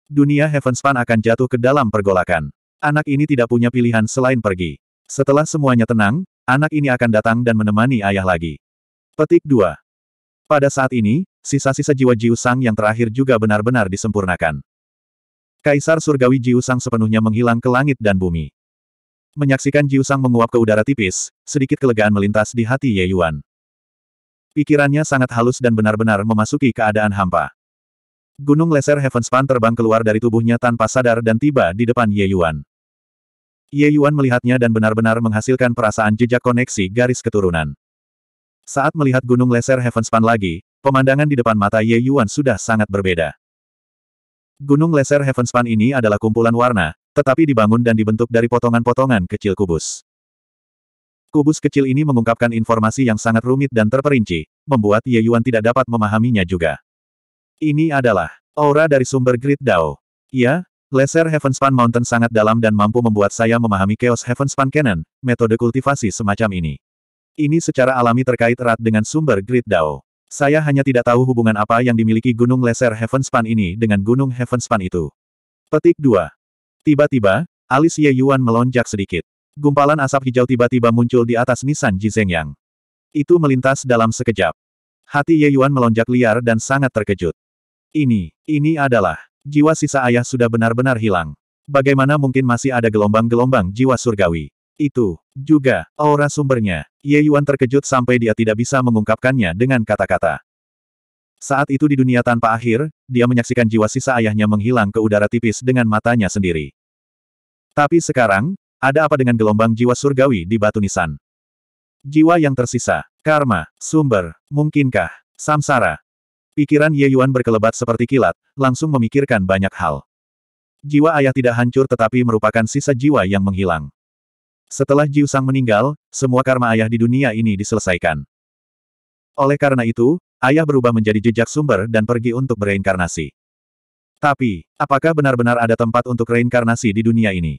Dunia Heavenspan akan jatuh ke dalam pergolakan. Anak ini tidak punya pilihan selain pergi. Setelah semuanya tenang, anak ini akan datang dan menemani ayah lagi. Petik 2. Pada saat ini, sisa-sisa jiwa Jiushang yang terakhir juga benar-benar disempurnakan. Kaisar Surgawi Jiushang sepenuhnya menghilang ke langit dan bumi. Menyaksikan Jiushang menguap ke udara tipis, sedikit kelegaan melintas di hati Ye Yuan. Pikirannya sangat halus dan benar-benar memasuki keadaan hampa. Gunung Lesser Heavenspan terbang keluar dari tubuhnya tanpa sadar dan tiba di depan Ye Yuan. Ye Yuan melihatnya dan benar-benar menghasilkan perasaan jejak koneksi garis keturunan. Saat melihat Gunung Leser Heavenspan lagi, pemandangan di depan mata Ye Yuan sudah sangat berbeda. Gunung Leser Heavenspan ini adalah kumpulan warna, tetapi dibangun dan dibentuk dari potongan-potongan kecil kubus. Kubus kecil ini mengungkapkan informasi yang sangat rumit dan terperinci, membuat Ye Yuan tidak dapat memahaminya juga. Ini adalah aura dari sumber Grid Dao. Ya, Laser Heavenspan Mountain sangat dalam dan mampu membuat saya memahami Chaos Heavenspan Cannon, metode kultivasi semacam ini. Ini secara alami terkait erat dengan sumber Grid Dao. Saya hanya tidak tahu hubungan apa yang dimiliki Gunung Laser Heavenspan ini dengan Gunung Heavenspan itu. Petik 2. Tiba-tiba, alis Ye Yuan melonjak sedikit. Gumpalan asap hijau tiba-tiba muncul di atas nisan Jizengyang. Yang. Itu melintas dalam sekejap. Hati Ye Yuan melonjak liar dan sangat terkejut. Ini, ini adalah Jiwa sisa ayah sudah benar-benar hilang. Bagaimana mungkin masih ada gelombang-gelombang jiwa surgawi? Itu, juga, aura sumbernya. Ye Yuan terkejut sampai dia tidak bisa mengungkapkannya dengan kata-kata. Saat itu di dunia tanpa akhir, dia menyaksikan jiwa sisa ayahnya menghilang ke udara tipis dengan matanya sendiri. Tapi sekarang, ada apa dengan gelombang jiwa surgawi di batu nisan? Jiwa yang tersisa, karma, sumber, mungkinkah, samsara, Pikiran Ye Yuan berkelebat seperti kilat, langsung memikirkan banyak hal. Jiwa ayah tidak hancur tetapi merupakan sisa jiwa yang menghilang. Setelah Jiu Sang meninggal, semua karma ayah di dunia ini diselesaikan. Oleh karena itu, ayah berubah menjadi jejak sumber dan pergi untuk bereinkarnasi. Tapi, apakah benar-benar ada tempat untuk reinkarnasi di dunia ini?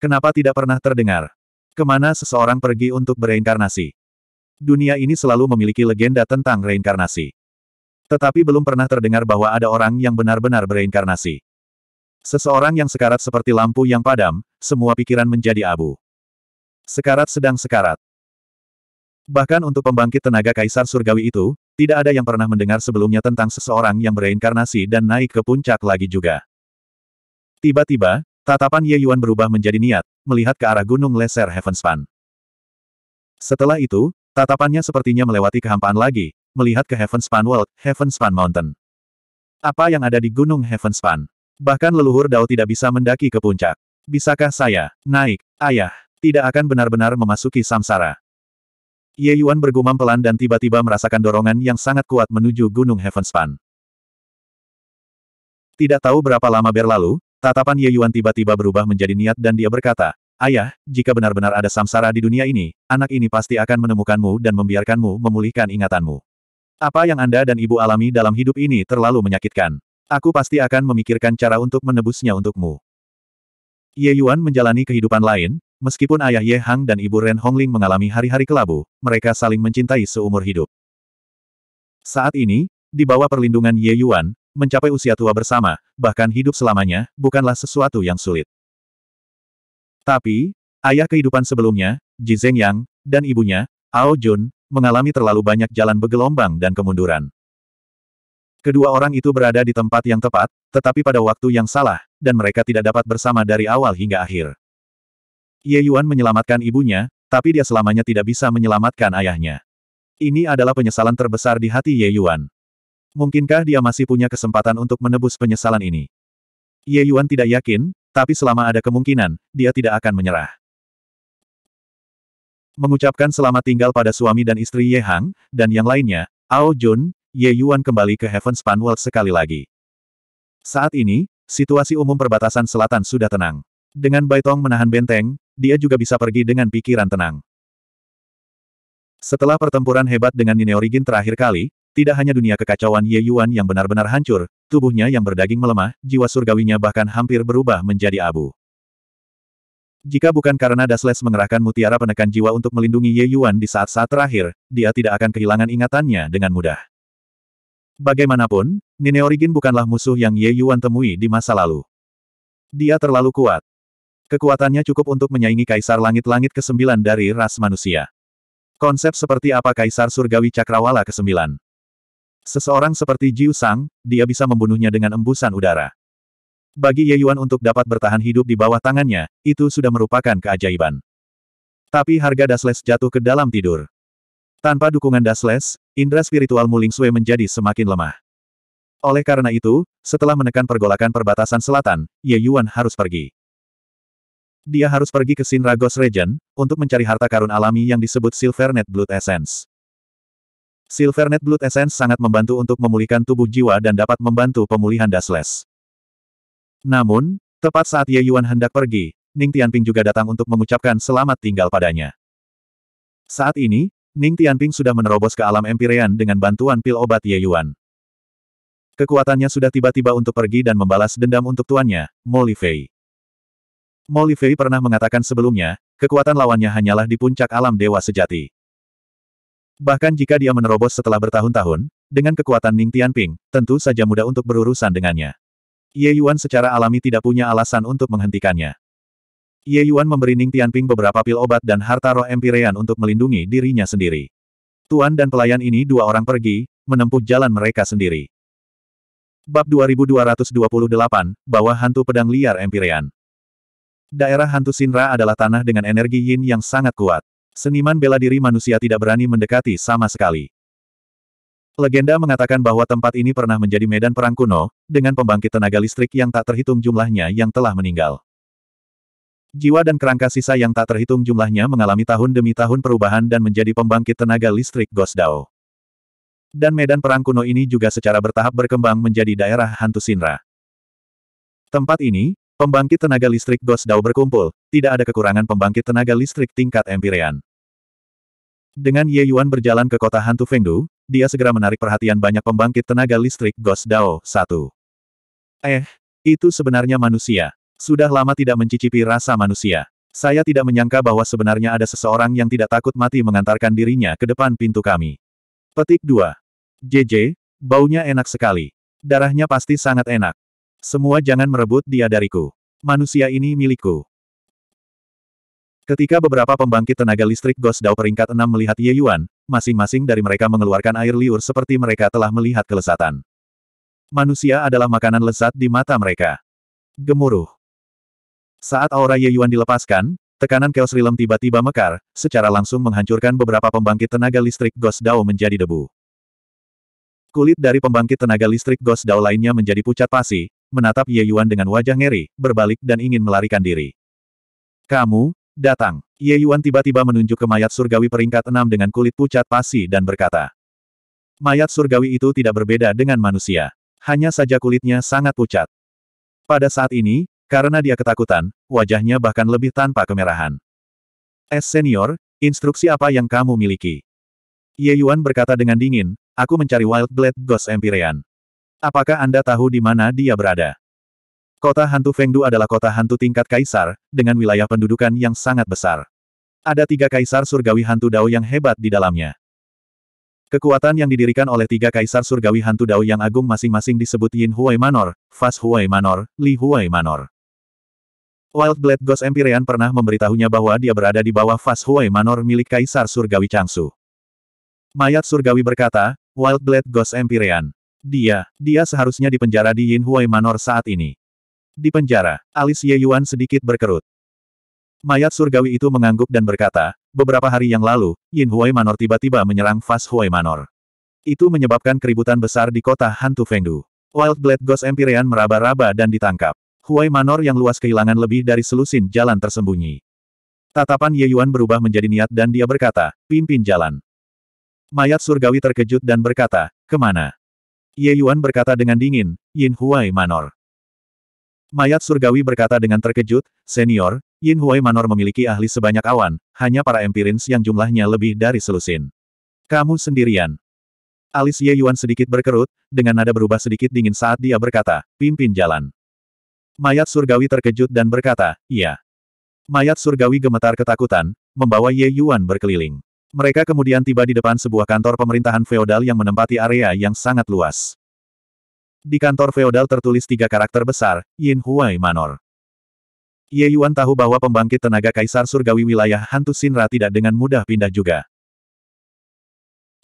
Kenapa tidak pernah terdengar? Kemana seseorang pergi untuk bereinkarnasi? Dunia ini selalu memiliki legenda tentang reinkarnasi. Tetapi belum pernah terdengar bahwa ada orang yang benar-benar bereinkarnasi. Seseorang yang sekarat seperti lampu yang padam, semua pikiran menjadi abu. Sekarat sedang sekarat. Bahkan untuk pembangkit tenaga kaisar surgawi itu, tidak ada yang pernah mendengar sebelumnya tentang seseorang yang bereinkarnasi dan naik ke puncak lagi juga. Tiba-tiba, tatapan Ye Yuan berubah menjadi niat, melihat ke arah gunung Leser Heavenspan. Setelah itu, tatapannya sepertinya melewati kehampaan lagi, melihat ke Heavenspan World, Span Mountain. Apa yang ada di Gunung Span? Bahkan leluhur Dao tidak bisa mendaki ke puncak. Bisakah saya naik, ayah, tidak akan benar-benar memasuki samsara? Ye Yuan bergumam pelan dan tiba-tiba merasakan dorongan yang sangat kuat menuju Gunung Span. Tidak tahu berapa lama berlalu, tatapan Ye Yuan tiba-tiba berubah menjadi niat dan dia berkata, Ayah, jika benar-benar ada samsara di dunia ini, anak ini pasti akan menemukanmu dan membiarkanmu memulihkan ingatanmu. Apa yang Anda dan Ibu alami dalam hidup ini terlalu menyakitkan. Aku pasti akan memikirkan cara untuk menebusnya untukmu. Ye Yuan menjalani kehidupan lain, meskipun ayah Ye Hang dan ibu Ren Hongling mengalami hari-hari kelabu, mereka saling mencintai seumur hidup. Saat ini, di bawah perlindungan Ye Yuan, mencapai usia tua bersama, bahkan hidup selamanya, bukanlah sesuatu yang sulit. Tapi, ayah kehidupan sebelumnya, Ji Yang, dan ibunya, Ao Jun, mengalami terlalu banyak jalan bergelombang dan kemunduran. Kedua orang itu berada di tempat yang tepat, tetapi pada waktu yang salah, dan mereka tidak dapat bersama dari awal hingga akhir. Ye Yuan menyelamatkan ibunya, tapi dia selamanya tidak bisa menyelamatkan ayahnya. Ini adalah penyesalan terbesar di hati Ye Yuan. Mungkinkah dia masih punya kesempatan untuk menebus penyesalan ini? Ye Yuan tidak yakin, tapi selama ada kemungkinan, dia tidak akan menyerah. Mengucapkan selamat tinggal pada suami dan istri Ye Hang, dan yang lainnya, Ao Jun, Ye Yuan kembali ke Heaven Span World sekali lagi. Saat ini, situasi umum perbatasan selatan sudah tenang. Dengan Baitong menahan benteng, dia juga bisa pergi dengan pikiran tenang. Setelah pertempuran hebat dengan Origin terakhir kali, tidak hanya dunia kekacauan Ye Yuan yang benar-benar hancur, tubuhnya yang berdaging melemah, jiwa surgawinya bahkan hampir berubah menjadi abu. Jika bukan karena Dasles mengerahkan mutiara penekan jiwa untuk melindungi Ye Yuan di saat-saat terakhir, dia tidak akan kehilangan ingatannya dengan mudah. Bagaimanapun, Nine Origin bukanlah musuh yang Ye Yuan temui di masa lalu. Dia terlalu kuat. Kekuatannya cukup untuk menyaingi Kaisar Langit-Langit ke-9 dari ras manusia. Konsep seperti apa Kaisar Surgawi Cakrawala ke-9? Seseorang seperti Jiu Sang, dia bisa membunuhnya dengan embusan udara. Bagi Ye Yuan untuk dapat bertahan hidup di bawah tangannya, itu sudah merupakan keajaiban. Tapi harga Dasles jatuh ke dalam tidur. Tanpa dukungan Dasles, indra spiritual Muling Sui menjadi semakin lemah. Oleh karena itu, setelah menekan pergolakan perbatasan selatan, Ye Yuan harus pergi. Dia harus pergi ke Sinragos Region, untuk mencari harta karun alami yang disebut Silvernet Blood Essence. Silvernet Blood Essence sangat membantu untuk memulihkan tubuh jiwa dan dapat membantu pemulihan Dasles. Namun, tepat saat Ye Yuan hendak pergi, Ning Tianping juga datang untuk mengucapkan selamat tinggal padanya. Saat ini, Ning Tianping sudah menerobos ke alam Empyrean dengan bantuan pil obat Ye Yuan. Kekuatannya sudah tiba-tiba untuk pergi dan membalas dendam untuk tuannya, Molly Fei. Molly Fei pernah mengatakan sebelumnya, kekuatan lawannya hanyalah di puncak alam dewa sejati. Bahkan jika dia menerobos setelah bertahun-tahun, dengan kekuatan Ning Tianping, tentu saja mudah untuk berurusan dengannya. Ye Yuan secara alami tidak punya alasan untuk menghentikannya. Ye Yuan memberi Ning Tianping beberapa pil obat dan harta roh empirean untuk melindungi dirinya sendiri. Tuan dan pelayan ini dua orang pergi, menempuh jalan mereka sendiri. Bab 2228, Bawah Hantu Pedang Liar Empirean Daerah Hantu Sinra adalah tanah dengan energi yin yang sangat kuat. Seniman bela diri manusia tidak berani mendekati sama sekali. Legenda mengatakan bahwa tempat ini pernah menjadi medan perang kuno, dengan pembangkit tenaga listrik yang tak terhitung jumlahnya yang telah meninggal. Jiwa dan kerangka sisa yang tak terhitung jumlahnya mengalami tahun demi tahun perubahan dan menjadi pembangkit tenaga listrik Dao. Dan medan perang kuno ini juga secara bertahap berkembang menjadi daerah hantu Sinra. Tempat ini, pembangkit tenaga listrik Dao berkumpul, tidak ada kekurangan pembangkit tenaga listrik tingkat Empyrean. Dengan Ye Yuan berjalan ke kota hantu Fengdu, dia segera menarik perhatian banyak pembangkit tenaga listrik Ghost Dao 1. Eh, itu sebenarnya manusia. Sudah lama tidak mencicipi rasa manusia. Saya tidak menyangka bahwa sebenarnya ada seseorang yang tidak takut mati mengantarkan dirinya ke depan pintu kami. Petik 2. JJ, baunya enak sekali. Darahnya pasti sangat enak. Semua jangan merebut dia dariku. Manusia ini milikku. Ketika beberapa pembangkit tenaga listrik Ghost Dao peringkat 6 melihat Ye Yuan, masing-masing dari mereka mengeluarkan air liur seperti mereka telah melihat kelesatan. Manusia adalah makanan lezat di mata mereka. Gemuruh. Saat aura Ye Yuan dilepaskan, tekanan Chaos Realm tiba-tiba mekar, secara langsung menghancurkan beberapa pembangkit tenaga listrik Ghost Dao menjadi debu. Kulit dari pembangkit tenaga listrik Ghost Dao lainnya menjadi pucat pasi, menatap Ye Yuan dengan wajah ngeri, berbalik dan ingin melarikan diri. Kamu, Datang. Ye Yuan tiba-tiba menunjuk ke mayat surgawi peringkat enam dengan kulit pucat pasi dan berkata. Mayat surgawi itu tidak berbeda dengan manusia. Hanya saja kulitnya sangat pucat. Pada saat ini, karena dia ketakutan, wajahnya bahkan lebih tanpa kemerahan. Es senior, instruksi apa yang kamu miliki? Ye Yuan berkata dengan dingin, aku mencari Wild Blade Ghost Empyrean. Apakah Anda tahu di mana dia berada? Kota hantu Fengdu adalah kota hantu tingkat kaisar, dengan wilayah pendudukan yang sangat besar. Ada tiga kaisar surgawi hantu Dao yang hebat di dalamnya. Kekuatan yang didirikan oleh tiga kaisar surgawi hantu Dao yang agung masing-masing disebut Yin Huai Manor, Fas Huai Manor, Li Huai Manor. Wild Blade Ghost Empyrean pernah memberitahunya bahwa dia berada di bawah Fas Huai Manor milik kaisar surgawi Changsu. Mayat surgawi berkata, Wild Blade Ghost Empyrean. Dia, dia seharusnya dipenjara di Yin Huai Manor saat ini. Di penjara, alis Ye Yuan sedikit berkerut. Mayat surgawi itu mengangguk dan berkata, beberapa hari yang lalu, Yin Huai Manor tiba-tiba menyerang Fas Huai Manor. Itu menyebabkan keributan besar di kota Hantu Fengdu. Wild Blade Ghost Empyrean meraba-raba dan ditangkap. Huai Manor yang luas kehilangan lebih dari selusin jalan tersembunyi. Tatapan Ye Yuan berubah menjadi niat dan dia berkata, pimpin jalan. Mayat surgawi terkejut dan berkata, kemana? Ye Yuan berkata dengan dingin, Yin Huai Manor. Mayat surgawi berkata dengan terkejut, Senior, Yin Huai Manor memiliki ahli sebanyak awan, hanya para empirins yang jumlahnya lebih dari selusin. Kamu sendirian. Alis Ye Yuan sedikit berkerut, dengan nada berubah sedikit dingin saat dia berkata, pimpin jalan. Mayat surgawi terkejut dan berkata, iya. Mayat surgawi gemetar ketakutan, membawa Ye Yuan berkeliling. Mereka kemudian tiba di depan sebuah kantor pemerintahan feodal yang menempati area yang sangat luas. Di kantor feodal tertulis tiga karakter besar, Yin Huai Manor. Ye Yuan tahu bahwa pembangkit tenaga kaisar surgawi wilayah hantu Sinra tidak dengan mudah pindah juga.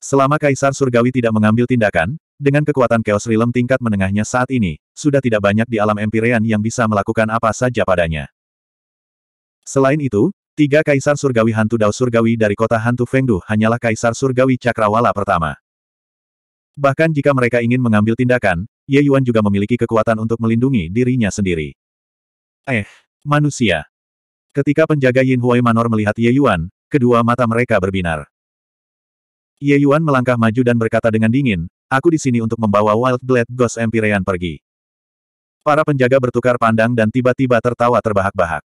Selama kaisar surgawi tidak mengambil tindakan, dengan kekuatan Chaos Realm tingkat menengahnya saat ini, sudah tidak banyak di alam Empyrean yang bisa melakukan apa saja padanya. Selain itu, tiga kaisar surgawi hantu Dao surgawi dari kota hantu Fengdu hanyalah kaisar surgawi Cakrawala pertama. Bahkan jika mereka ingin mengambil tindakan, Ye Yuan juga memiliki kekuatan untuk melindungi dirinya sendiri. Eh, manusia. Ketika penjaga Yin Huai Manor melihat Ye Yuan, kedua mata mereka berbinar. Ye Yuan melangkah maju dan berkata dengan dingin, aku di sini untuk membawa Wild Blade Ghost Empyrean pergi. Para penjaga bertukar pandang dan tiba-tiba tertawa terbahak-bahak.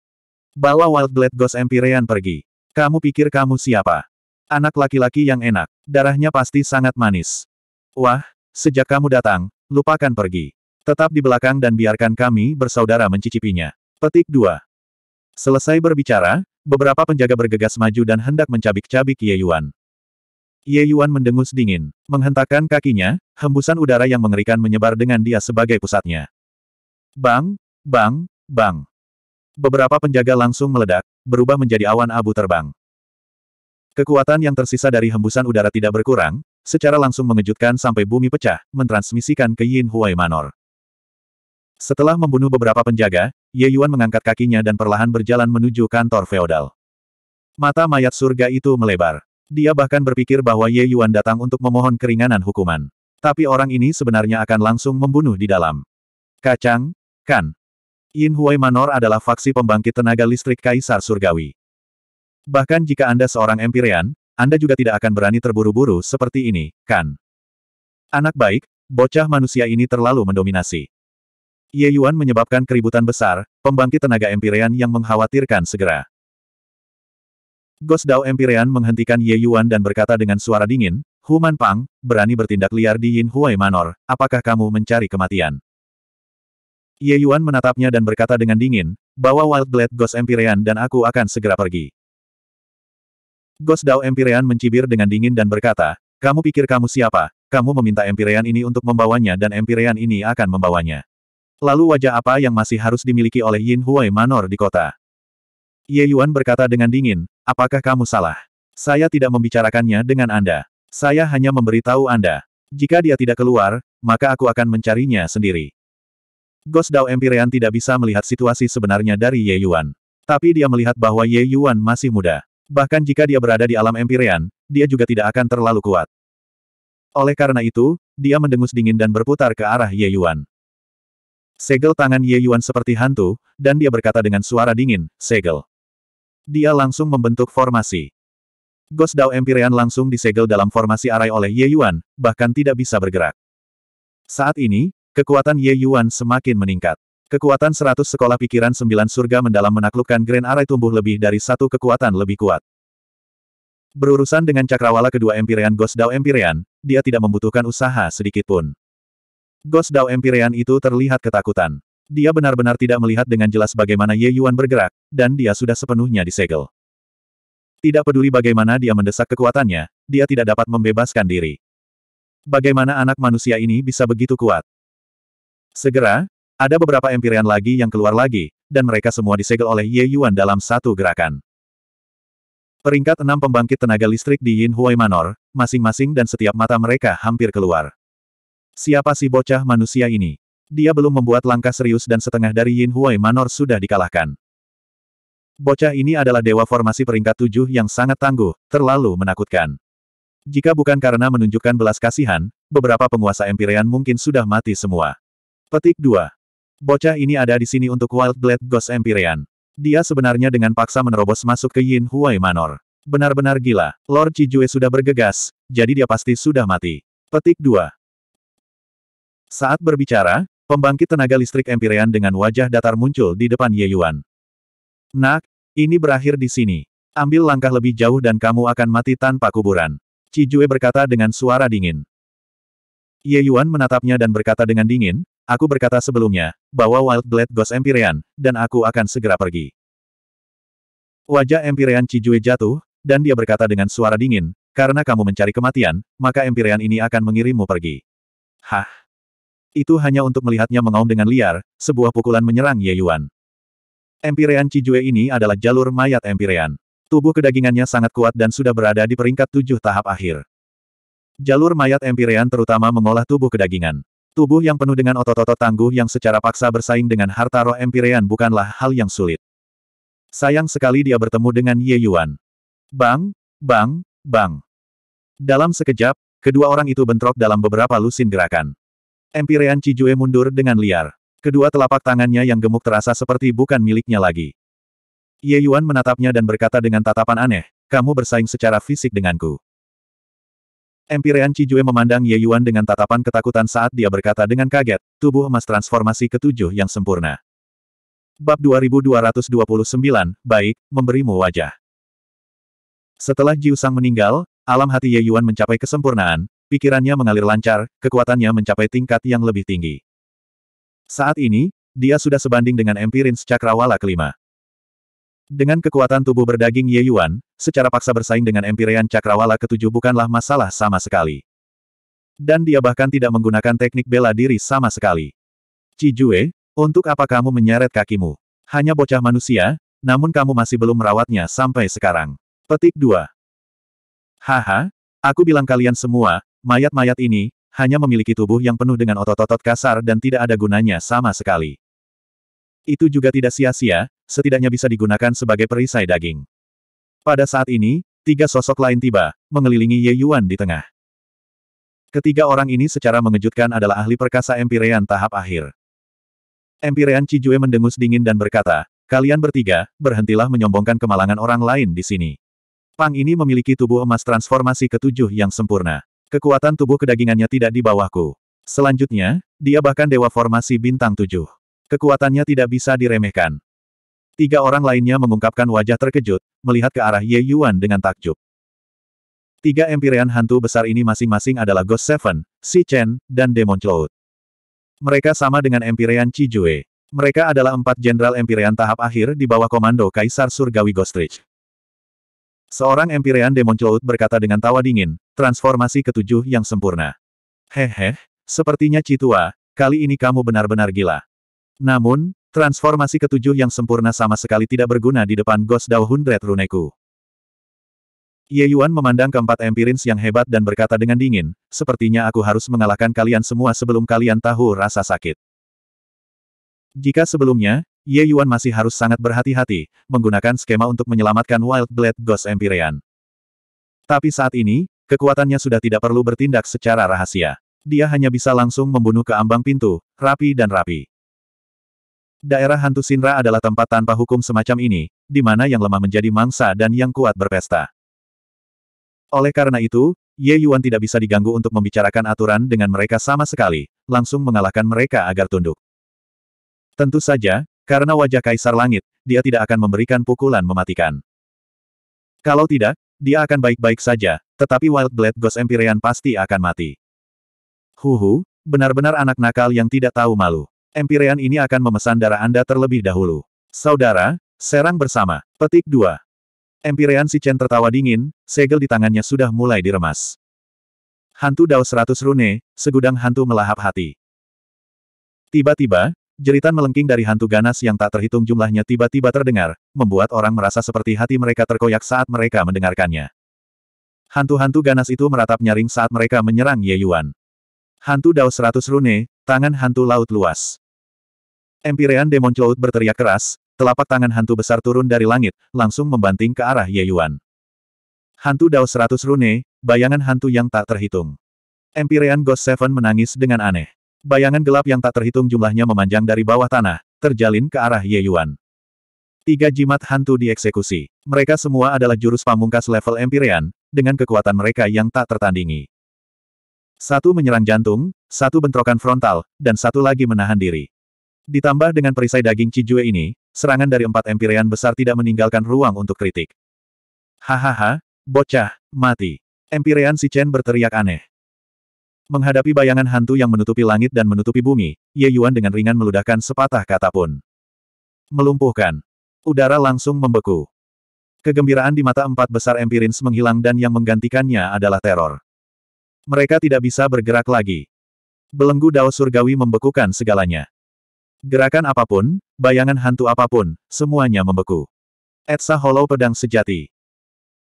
Bawa Wild Blade Ghost Empyrean pergi. Kamu pikir kamu siapa? Anak laki-laki yang enak. Darahnya pasti sangat manis. Wah, sejak kamu datang, lupakan pergi. Tetap di belakang dan biarkan kami bersaudara mencicipinya. Petik 2. Selesai berbicara, beberapa penjaga bergegas maju dan hendak mencabik-cabik Ye Yuan. Ye Yuan mendengus dingin, menghentakkan kakinya, hembusan udara yang mengerikan menyebar dengan dia sebagai pusatnya. Bang, bang, bang. Beberapa penjaga langsung meledak, berubah menjadi awan abu terbang. Kekuatan yang tersisa dari hembusan udara tidak berkurang, secara langsung mengejutkan sampai bumi pecah, mentransmisikan ke Yin Huai Manor. Setelah membunuh beberapa penjaga, Ye Yuan mengangkat kakinya dan perlahan berjalan menuju kantor feodal. Mata mayat surga itu melebar. Dia bahkan berpikir bahwa Ye Yuan datang untuk memohon keringanan hukuman. Tapi orang ini sebenarnya akan langsung membunuh di dalam. Kacang, kan? Yin Huai Manor adalah faksi pembangkit tenaga listrik Kaisar Surgawi. Bahkan jika Anda seorang Empirean. Anda juga tidak akan berani terburu-buru seperti ini, kan? Anak baik, bocah manusia ini terlalu mendominasi. Ye Yuan menyebabkan keributan besar, pembangkit tenaga Empyrean yang mengkhawatirkan segera. Ghost Dao Empyrean menghentikan Ye Yuan dan berkata dengan suara dingin, Human Pang, berani bertindak liar di Yin Huai Manor, apakah kamu mencari kematian? Ye Yuan menatapnya dan berkata dengan dingin, bawa Wild Blade Ghost Empyrean dan aku akan segera pergi. Ghost Dao Empyrean mencibir dengan dingin dan berkata, kamu pikir kamu siapa? Kamu meminta Empyrean ini untuk membawanya dan Empyrean ini akan membawanya. Lalu wajah apa yang masih harus dimiliki oleh Yin Huai Manor di kota? Ye Yuan berkata dengan dingin, apakah kamu salah? Saya tidak membicarakannya dengan Anda. Saya hanya memberitahu Anda. Jika dia tidak keluar, maka aku akan mencarinya sendiri. Ghost Dao Empyrean tidak bisa melihat situasi sebenarnya dari Ye Yuan. Tapi dia melihat bahwa Ye Yuan masih muda. Bahkan jika dia berada di alam Empyrean, dia juga tidak akan terlalu kuat. Oleh karena itu, dia mendengus dingin dan berputar ke arah Ye Yuan. Segel tangan Ye Yuan seperti hantu, dan dia berkata dengan suara dingin, segel. Dia langsung membentuk formasi. Ghost Dao Empyrean langsung disegel dalam formasi arai oleh Ye Yuan, bahkan tidak bisa bergerak. Saat ini, kekuatan Ye Yuan semakin meningkat. Kekuatan seratus sekolah pikiran sembilan surga mendalam menaklukkan Grand Array tumbuh lebih dari satu kekuatan lebih kuat. Berurusan dengan cakrawala kedua Empyrean Ghost Dao Empyrean, dia tidak membutuhkan usaha sedikitpun. Ghost Dao Empyrean itu terlihat ketakutan. Dia benar-benar tidak melihat dengan jelas bagaimana Ye Yuan bergerak, dan dia sudah sepenuhnya disegel. Tidak peduli bagaimana dia mendesak kekuatannya, dia tidak dapat membebaskan diri. Bagaimana anak manusia ini bisa begitu kuat? Segera, ada beberapa empirian lagi yang keluar lagi, dan mereka semua disegel oleh Ye Yuan dalam satu gerakan. Peringkat enam pembangkit tenaga listrik di Yin Huai Manor, masing-masing dan setiap mata mereka hampir keluar. Siapa si bocah manusia ini? Dia belum membuat langkah serius dan setengah dari Yin Huai Manor sudah dikalahkan. Bocah ini adalah dewa formasi peringkat tujuh yang sangat tangguh, terlalu menakutkan. Jika bukan karena menunjukkan belas kasihan, beberapa penguasa Empyrean mungkin sudah mati semua. Petik 2. Bocah ini ada di sini untuk Wild Blade Ghost Empyrean. Dia sebenarnya dengan paksa menerobos masuk ke Yin Huai Manor. Benar-benar gila. Lord Cijue sudah bergegas, jadi dia pasti sudah mati. Petik 2. Saat berbicara, pembangkit tenaga listrik Empyrean dengan wajah datar muncul di depan Ye Yuan. Nak, ini berakhir di sini. Ambil langkah lebih jauh dan kamu akan mati tanpa kuburan. Cijue berkata dengan suara dingin. Ye Yuan menatapnya dan berkata dengan dingin, Aku berkata sebelumnya, bahwa Wild Blade Ghost Empyrean, dan aku akan segera pergi. Wajah Empyrean Cijue jatuh, dan dia berkata dengan suara dingin, karena kamu mencari kematian, maka Empyrean ini akan mengirimmu pergi. Hah? Itu hanya untuk melihatnya mengaum dengan liar, sebuah pukulan menyerang Ye Yuan. Empyrean Cijue ini adalah jalur mayat Empyrean. Tubuh kedagingannya sangat kuat dan sudah berada di peringkat tujuh tahap akhir. Jalur mayat Empyrean terutama mengolah tubuh kedagingan. Tubuh yang penuh dengan otot-otot tangguh yang secara paksa bersaing dengan harta roh Empyrean bukanlah hal yang sulit. Sayang sekali dia bertemu dengan Ye Yuan. Bang, bang, bang. Dalam sekejap, kedua orang itu bentrok dalam beberapa lusin gerakan. Empirean Cijue mundur dengan liar. Kedua telapak tangannya yang gemuk terasa seperti bukan miliknya lagi. Ye Yuan menatapnya dan berkata dengan tatapan aneh, kamu bersaing secara fisik denganku. Empirean Cijue memandang Ye Yuan dengan tatapan ketakutan saat dia berkata dengan kaget, tubuh emas transformasi ketujuh yang sempurna. Bab 2229, Baik, memberimu wajah. Setelah Jiu Sang meninggal, alam hati Ye Yuan mencapai kesempurnaan, pikirannya mengalir lancar, kekuatannya mencapai tingkat yang lebih tinggi. Saat ini, dia sudah sebanding dengan Empirin Cakrawala kelima. Dengan kekuatan tubuh berdaging Ye Yuan, secara paksa bersaing dengan Empyrean Cakrawala ketujuh bukanlah masalah sama sekali. Dan dia bahkan tidak menggunakan teknik bela diri sama sekali. Cijue, untuk apa kamu menyeret kakimu? Hanya bocah manusia, namun kamu masih belum merawatnya sampai sekarang. Petik 2. Haha, aku bilang kalian semua, mayat-mayat ini, hanya memiliki tubuh yang penuh dengan otot-otot kasar dan tidak ada gunanya sama sekali. Itu juga tidak sia-sia, setidaknya bisa digunakan sebagai perisai daging. Pada saat ini, tiga sosok lain tiba, mengelilingi Ye Yuan di tengah. Ketiga orang ini secara mengejutkan adalah ahli perkasa Empirean tahap akhir. Empirean Cijue mendengus dingin dan berkata, Kalian bertiga, berhentilah menyombongkan kemalangan orang lain di sini. Pang ini memiliki tubuh emas transformasi ketujuh yang sempurna. Kekuatan tubuh kedagingannya tidak di bawahku. Selanjutnya, dia bahkan dewa formasi bintang tujuh. Kekuatannya tidak bisa diremehkan. Tiga orang lainnya mengungkapkan wajah terkejut, melihat ke arah Ye Yuan dengan takjub. Tiga empirean hantu besar ini masing-masing adalah Ghost Seven, Si Chen, dan Demon Cloud. Mereka sama dengan empirean Cijue. Mereka adalah empat jenderal empirean tahap akhir di bawah komando Kaisar Surgawi Ghost Ridge. Seorang empirean Demon Cloud berkata dengan tawa dingin, transformasi ketujuh yang sempurna. Hehe, sepertinya Citua, kali ini kamu benar-benar gila. Namun, Transformasi ketujuh yang sempurna sama sekali tidak berguna di depan Ghost Dao Hundred Runeku. Ye Yuan memandang keempat empirins yang hebat dan berkata dengan dingin, sepertinya aku harus mengalahkan kalian semua sebelum kalian tahu rasa sakit. Jika sebelumnya, Ye Yuan masih harus sangat berhati-hati, menggunakan skema untuk menyelamatkan Wild Blade Ghost Empyrean. Tapi saat ini, kekuatannya sudah tidak perlu bertindak secara rahasia. Dia hanya bisa langsung membunuh ke ambang pintu, rapi dan rapi. Daerah hantu Sinra adalah tempat tanpa hukum semacam ini, di mana yang lemah menjadi mangsa dan yang kuat berpesta. Oleh karena itu, Ye Yuan tidak bisa diganggu untuk membicarakan aturan dengan mereka sama sekali, langsung mengalahkan mereka agar tunduk. Tentu saja, karena wajah Kaisar Langit, dia tidak akan memberikan pukulan mematikan. Kalau tidak, dia akan baik-baik saja, tetapi Wild Blade Ghost Empyrean pasti akan mati. Huhu, benar-benar anak nakal yang tidak tahu malu. Empirean ini akan memesan darah Anda terlebih dahulu. Saudara, serang bersama. Petik 2. Empirean si Chen tertawa dingin, segel di tangannya sudah mulai diremas. Hantu Dao 100 rune, segudang hantu melahap hati. Tiba-tiba, jeritan melengking dari hantu ganas yang tak terhitung jumlahnya tiba-tiba terdengar, membuat orang merasa seperti hati mereka terkoyak saat mereka mendengarkannya. Hantu-hantu ganas itu meratap nyaring saat mereka menyerang Ye Yuan. Hantu Dao 100 rune, tangan hantu laut luas. Empirean Demon Cloud berteriak keras, telapak tangan hantu besar turun dari langit, langsung membanting ke arah Ye Yuan. Hantu Dao seratus rune, bayangan hantu yang tak terhitung. Empirean Ghost Seven menangis dengan aneh. Bayangan gelap yang tak terhitung jumlahnya memanjang dari bawah tanah, terjalin ke arah Ye Yuan. Tiga jimat hantu dieksekusi. Mereka semua adalah jurus pamungkas level Empirean, dengan kekuatan mereka yang tak tertandingi. Satu menyerang jantung, satu bentrokan frontal, dan satu lagi menahan diri. Ditambah dengan perisai daging Cijue ini, serangan dari empat Empyrean besar tidak meninggalkan ruang untuk kritik. Hahaha, bocah, mati. Empyrean si Chen berteriak aneh. Menghadapi bayangan hantu yang menutupi langit dan menutupi bumi, Ye Yuan dengan ringan meludahkan sepatah kata pun. Melumpuhkan. Udara langsung membeku. Kegembiraan di mata empat besar Empirins menghilang dan yang menggantikannya adalah teror. Mereka tidak bisa bergerak lagi. Belenggu Dao Surgawi membekukan segalanya. Gerakan apapun, bayangan hantu apapun, semuanya membeku. Etsa Hollow Pedang Sejati.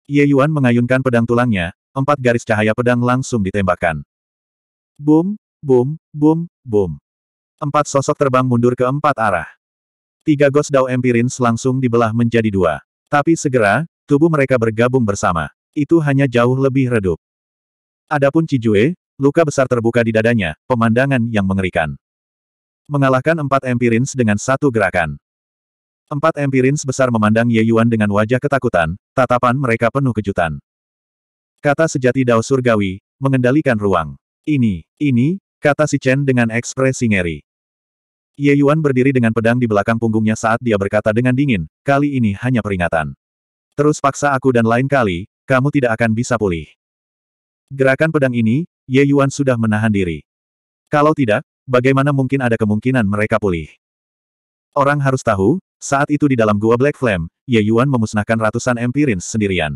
Ye Yuan mengayunkan pedang tulangnya, empat garis cahaya pedang langsung ditembakkan. Boom, boom, boom, boom. Empat sosok terbang mundur ke empat arah. Tiga Ghost Dao Empirins langsung dibelah menjadi dua. Tapi segera, tubuh mereka bergabung bersama. Itu hanya jauh lebih redup. Adapun Cijue, luka besar terbuka di dadanya, pemandangan yang mengerikan. Mengalahkan empat empirins dengan satu gerakan. Empat empirins besar memandang Ye Yuan dengan wajah ketakutan, tatapan mereka penuh kejutan. Kata sejati Dao Surgawi, mengendalikan ruang. Ini, ini, kata si Chen dengan ekspresi ngeri. Ye Yuan berdiri dengan pedang di belakang punggungnya saat dia berkata dengan dingin, kali ini hanya peringatan. Terus paksa aku dan lain kali, kamu tidak akan bisa pulih. Gerakan pedang ini, Ye Yuan sudah menahan diri. Kalau tidak, Bagaimana mungkin ada kemungkinan mereka pulih? Orang harus tahu, saat itu di dalam gua Black Flame, Ye Yuan memusnahkan ratusan Empirins sendirian.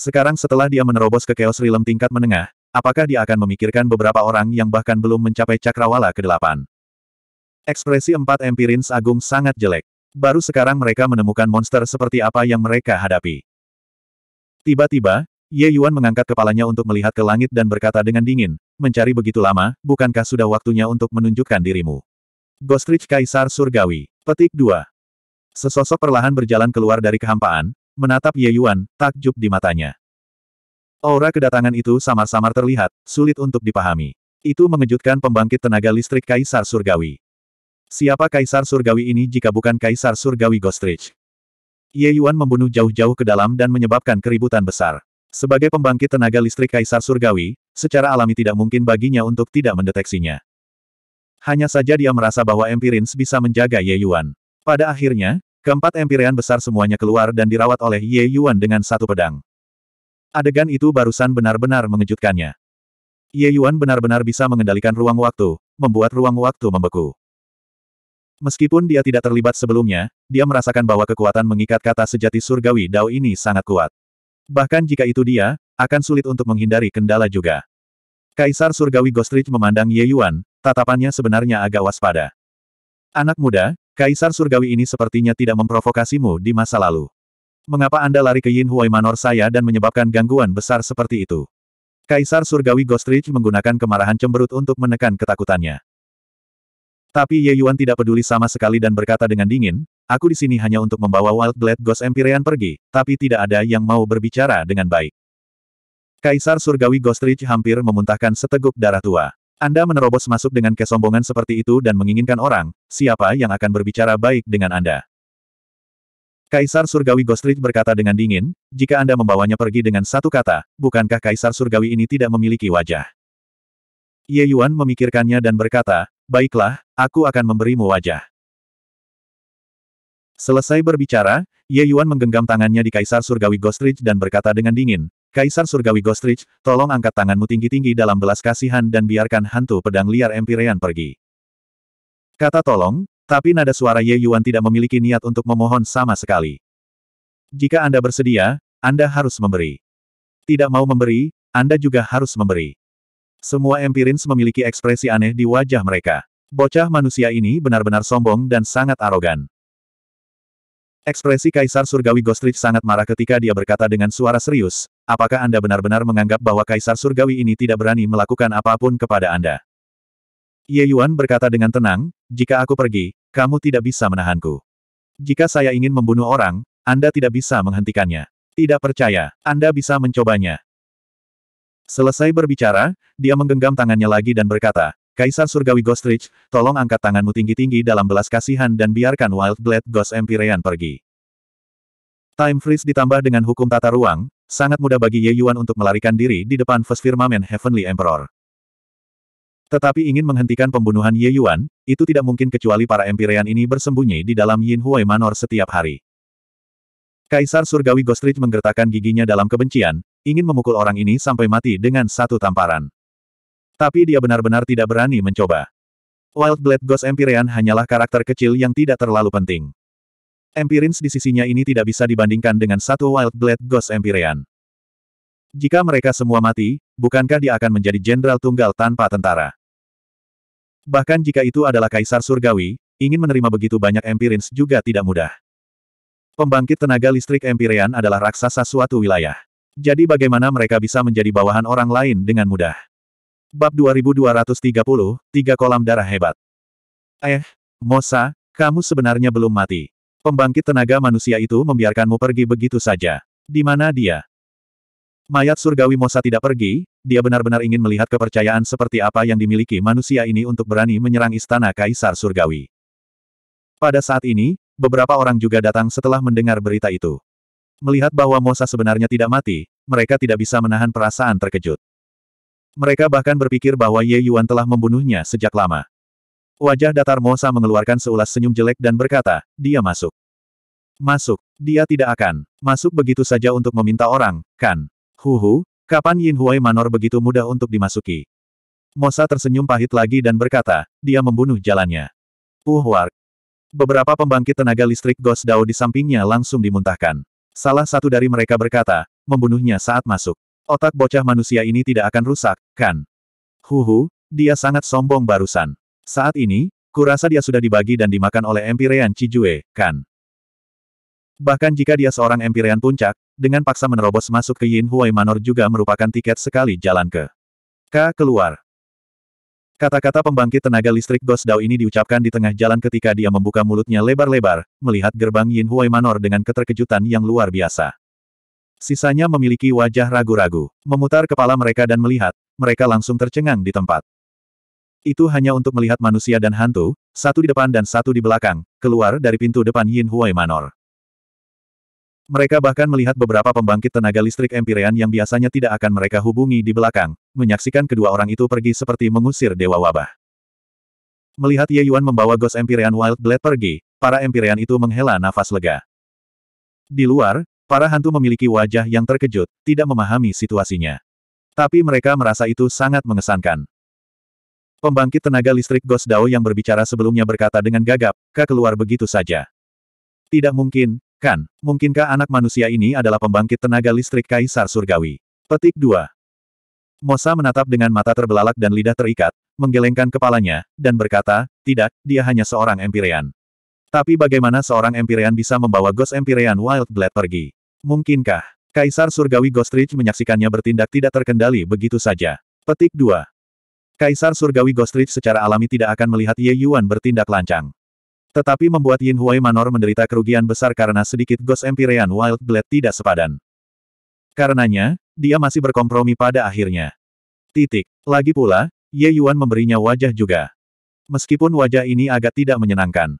Sekarang setelah dia menerobos ke Chaos Realm tingkat menengah, apakah dia akan memikirkan beberapa orang yang bahkan belum mencapai cakrawala ke-8? Ekspresi empat Empirins Agung sangat jelek. Baru sekarang mereka menemukan monster seperti apa yang mereka hadapi. Tiba-tiba, Ye Yuan mengangkat kepalanya untuk melihat ke langit dan berkata dengan dingin, mencari begitu lama, bukankah sudah waktunya untuk menunjukkan dirimu? Ghostrich Kaisar Surgawi. Petik 2. Sesosok perlahan berjalan keluar dari kehampaan, menatap Ye Yuan, takjub di matanya. Aura kedatangan itu samar-samar terlihat, sulit untuk dipahami. Itu mengejutkan pembangkit tenaga listrik Kaisar Surgawi. Siapa Kaisar Surgawi ini jika bukan Kaisar Surgawi Ghostrich? Ye Yuan membunuh jauh-jauh ke dalam dan menyebabkan keributan besar. Sebagai pembangkit tenaga listrik Kaisar Surgawi, secara alami tidak mungkin baginya untuk tidak mendeteksinya. Hanya saja dia merasa bahwa Empirins bisa menjaga Ye Yuan. Pada akhirnya, keempat Empirian besar semuanya keluar dan dirawat oleh Ye Yuan dengan satu pedang. Adegan itu barusan benar-benar mengejutkannya. Ye Yuan benar-benar bisa mengendalikan ruang waktu, membuat ruang waktu membeku. Meskipun dia tidak terlibat sebelumnya, dia merasakan bahwa kekuatan mengikat kata sejati surgawi Dao ini sangat kuat. Bahkan jika itu dia, akan sulit untuk menghindari kendala juga. Kaisar Surgawi Gostrich memandang Ye Yuan, tatapannya sebenarnya agak waspada. Anak muda, Kaisar Surgawi ini sepertinya tidak memprovokasimu di masa lalu. Mengapa Anda lari ke Yin Huai Manor saya dan menyebabkan gangguan besar seperti itu? Kaisar Surgawi Gostrich menggunakan kemarahan cemberut untuk menekan ketakutannya. Tapi Ye Yuan tidak peduli sama sekali dan berkata dengan dingin, Aku di sini hanya untuk membawa Wild Blade Ghost Empyrean pergi, tapi tidak ada yang mau berbicara dengan baik. Kaisar Surgawi Ghostridge hampir memuntahkan seteguk darah tua. Anda menerobos masuk dengan kesombongan seperti itu dan menginginkan orang, siapa yang akan berbicara baik dengan Anda? Kaisar Surgawi Ghostridge berkata dengan dingin, jika Anda membawanya pergi dengan satu kata, bukankah Kaisar Surgawi ini tidak memiliki wajah? Ye Yuan memikirkannya dan berkata, baiklah, aku akan memberimu wajah. Selesai berbicara, Ye Yuan menggenggam tangannya di Kaisar Surgawi Gostrich dan berkata dengan dingin, Kaisar Surgawi Gostrich, tolong angkat tanganmu tinggi-tinggi dalam belas kasihan dan biarkan hantu pedang liar Empyrean pergi. Kata tolong, tapi nada suara Ye Yuan tidak memiliki niat untuk memohon sama sekali. Jika Anda bersedia, Anda harus memberi. Tidak mau memberi, Anda juga harus memberi. Semua Empirins memiliki ekspresi aneh di wajah mereka. Bocah manusia ini benar-benar sombong dan sangat arogan. Ekspresi Kaisar Surgawi Gostrich sangat marah ketika dia berkata dengan suara serius, apakah Anda benar-benar menganggap bahwa Kaisar Surgawi ini tidak berani melakukan apapun kepada Anda? Ye Yuan berkata dengan tenang, jika aku pergi, kamu tidak bisa menahanku. Jika saya ingin membunuh orang, Anda tidak bisa menghentikannya. Tidak percaya, Anda bisa mencobanya. Selesai berbicara, dia menggenggam tangannya lagi dan berkata, Kaisar Surgawi Ghost tolong angkat tanganmu tinggi-tinggi dalam belas kasihan dan biarkan Wild Blade Ghost Empyrean pergi. Time Freeze ditambah dengan hukum tata ruang, sangat mudah bagi Ye Yuan untuk melarikan diri di depan First Firmament Heavenly Emperor. Tetapi ingin menghentikan pembunuhan Ye Yuan, itu tidak mungkin kecuali para Empyrean ini bersembunyi di dalam Yin Huai Manor setiap hari. Kaisar Surgawi Ghost Ridge menggertakkan giginya dalam kebencian, ingin memukul orang ini sampai mati dengan satu tamparan. Tapi dia benar-benar tidak berani mencoba. Wild Blade Ghost Empyrean hanyalah karakter kecil yang tidak terlalu penting. Empirins di sisinya ini tidak bisa dibandingkan dengan satu Wild Blade Ghost Empyrean. Jika mereka semua mati, bukankah dia akan menjadi jenderal tunggal tanpa tentara? Bahkan jika itu adalah kaisar surgawi, ingin menerima begitu banyak Empirins juga tidak mudah. Pembangkit tenaga listrik Empyrean adalah raksasa suatu wilayah. Jadi bagaimana mereka bisa menjadi bawahan orang lain dengan mudah? Bab 2230, Tiga Kolam Darah Hebat. Eh, Mosa, kamu sebenarnya belum mati. Pembangkit tenaga manusia itu membiarkanmu pergi begitu saja. Di mana dia? Mayat surgawi Mosa tidak pergi, dia benar-benar ingin melihat kepercayaan seperti apa yang dimiliki manusia ini untuk berani menyerang istana Kaisar Surgawi. Pada saat ini, beberapa orang juga datang setelah mendengar berita itu. Melihat bahwa Mosa sebenarnya tidak mati, mereka tidak bisa menahan perasaan terkejut. Mereka bahkan berpikir bahwa Ye Yuan telah membunuhnya sejak lama. Wajah datar Mosa mengeluarkan seulas senyum jelek dan berkata, dia masuk. Masuk. Dia tidak akan masuk begitu saja untuk meminta orang, kan? Huhu, kapan Yin Huai Manor begitu mudah untuk dimasuki? Mosa tersenyum pahit lagi dan berkata, dia membunuh jalannya. Uhwark. Beberapa pembangkit tenaga listrik Ghost Dao di sampingnya langsung dimuntahkan. Salah satu dari mereka berkata, membunuhnya saat masuk. Otak bocah manusia ini tidak akan rusak, kan? Huhu, dia sangat sombong barusan. Saat ini, kurasa dia sudah dibagi dan dimakan oleh Empirean Cijue, kan? Bahkan jika dia seorang Empirean puncak, dengan paksa menerobos masuk ke Yin Huai Manor juga merupakan tiket sekali jalan ke K keluar. Kata-kata pembangkit tenaga listrik Ghost Dao ini diucapkan di tengah jalan ketika dia membuka mulutnya lebar-lebar, melihat gerbang Yin Huai Manor dengan keterkejutan yang luar biasa. Sisanya memiliki wajah ragu-ragu. Memutar kepala mereka dan melihat, mereka langsung tercengang di tempat. Itu hanya untuk melihat manusia dan hantu, satu di depan dan satu di belakang, keluar dari pintu depan Yin Huai Manor. Mereka bahkan melihat beberapa pembangkit tenaga listrik empirean yang biasanya tidak akan mereka hubungi di belakang, menyaksikan kedua orang itu pergi seperti mengusir dewa wabah. Melihat Ye Yuan membawa Ghost Empyrean Wild Blade pergi, para empirean itu menghela nafas lega. Di luar, Para hantu memiliki wajah yang terkejut, tidak memahami situasinya. Tapi mereka merasa itu sangat mengesankan. Pembangkit tenaga listrik Ghost Dao yang berbicara sebelumnya berkata dengan gagap, Kak keluar begitu saja. Tidak mungkin, kan? Mungkinkah anak manusia ini adalah pembangkit tenaga listrik Kaisar Surgawi? Petik 2. Mosa menatap dengan mata terbelalak dan lidah terikat, menggelengkan kepalanya, dan berkata, tidak, dia hanya seorang Empyrean. Tapi bagaimana seorang Empyrean bisa membawa Ghost Empyrean Wild Blade pergi? Mungkinkah? Kaisar Surgawi Ghostridge menyaksikannya bertindak tidak terkendali begitu saja. Petik 2. Kaisar Surgawi Ghostridge secara alami tidak akan melihat Ye Yuan bertindak lancang. Tetapi membuat Yin Huai Manor menderita kerugian besar karena sedikit Ghost Empyrean Wild Blade tidak sepadan. Karenanya, dia masih berkompromi pada akhirnya. Titik. Lagi pula, Ye Yuan memberinya wajah juga. Meskipun wajah ini agak tidak menyenangkan.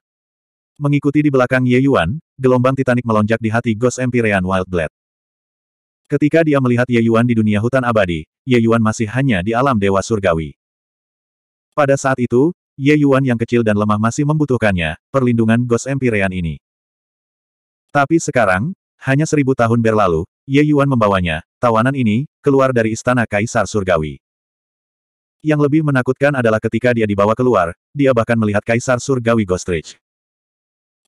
Mengikuti di belakang Ye Yuan, gelombang titanik melonjak di hati Ghost Empyrean Wildblade. Ketika dia melihat Ye Yuan di dunia hutan abadi, Ye Yuan masih hanya di alam dewa surgawi. Pada saat itu, Ye Yuan yang kecil dan lemah masih membutuhkannya, perlindungan Ghost Empyrean ini. Tapi sekarang, hanya seribu tahun berlalu, Ye Yuan membawanya, tawanan ini, keluar dari istana Kaisar Surgawi. Yang lebih menakutkan adalah ketika dia dibawa keluar, dia bahkan melihat Kaisar Surgawi Ghostrich.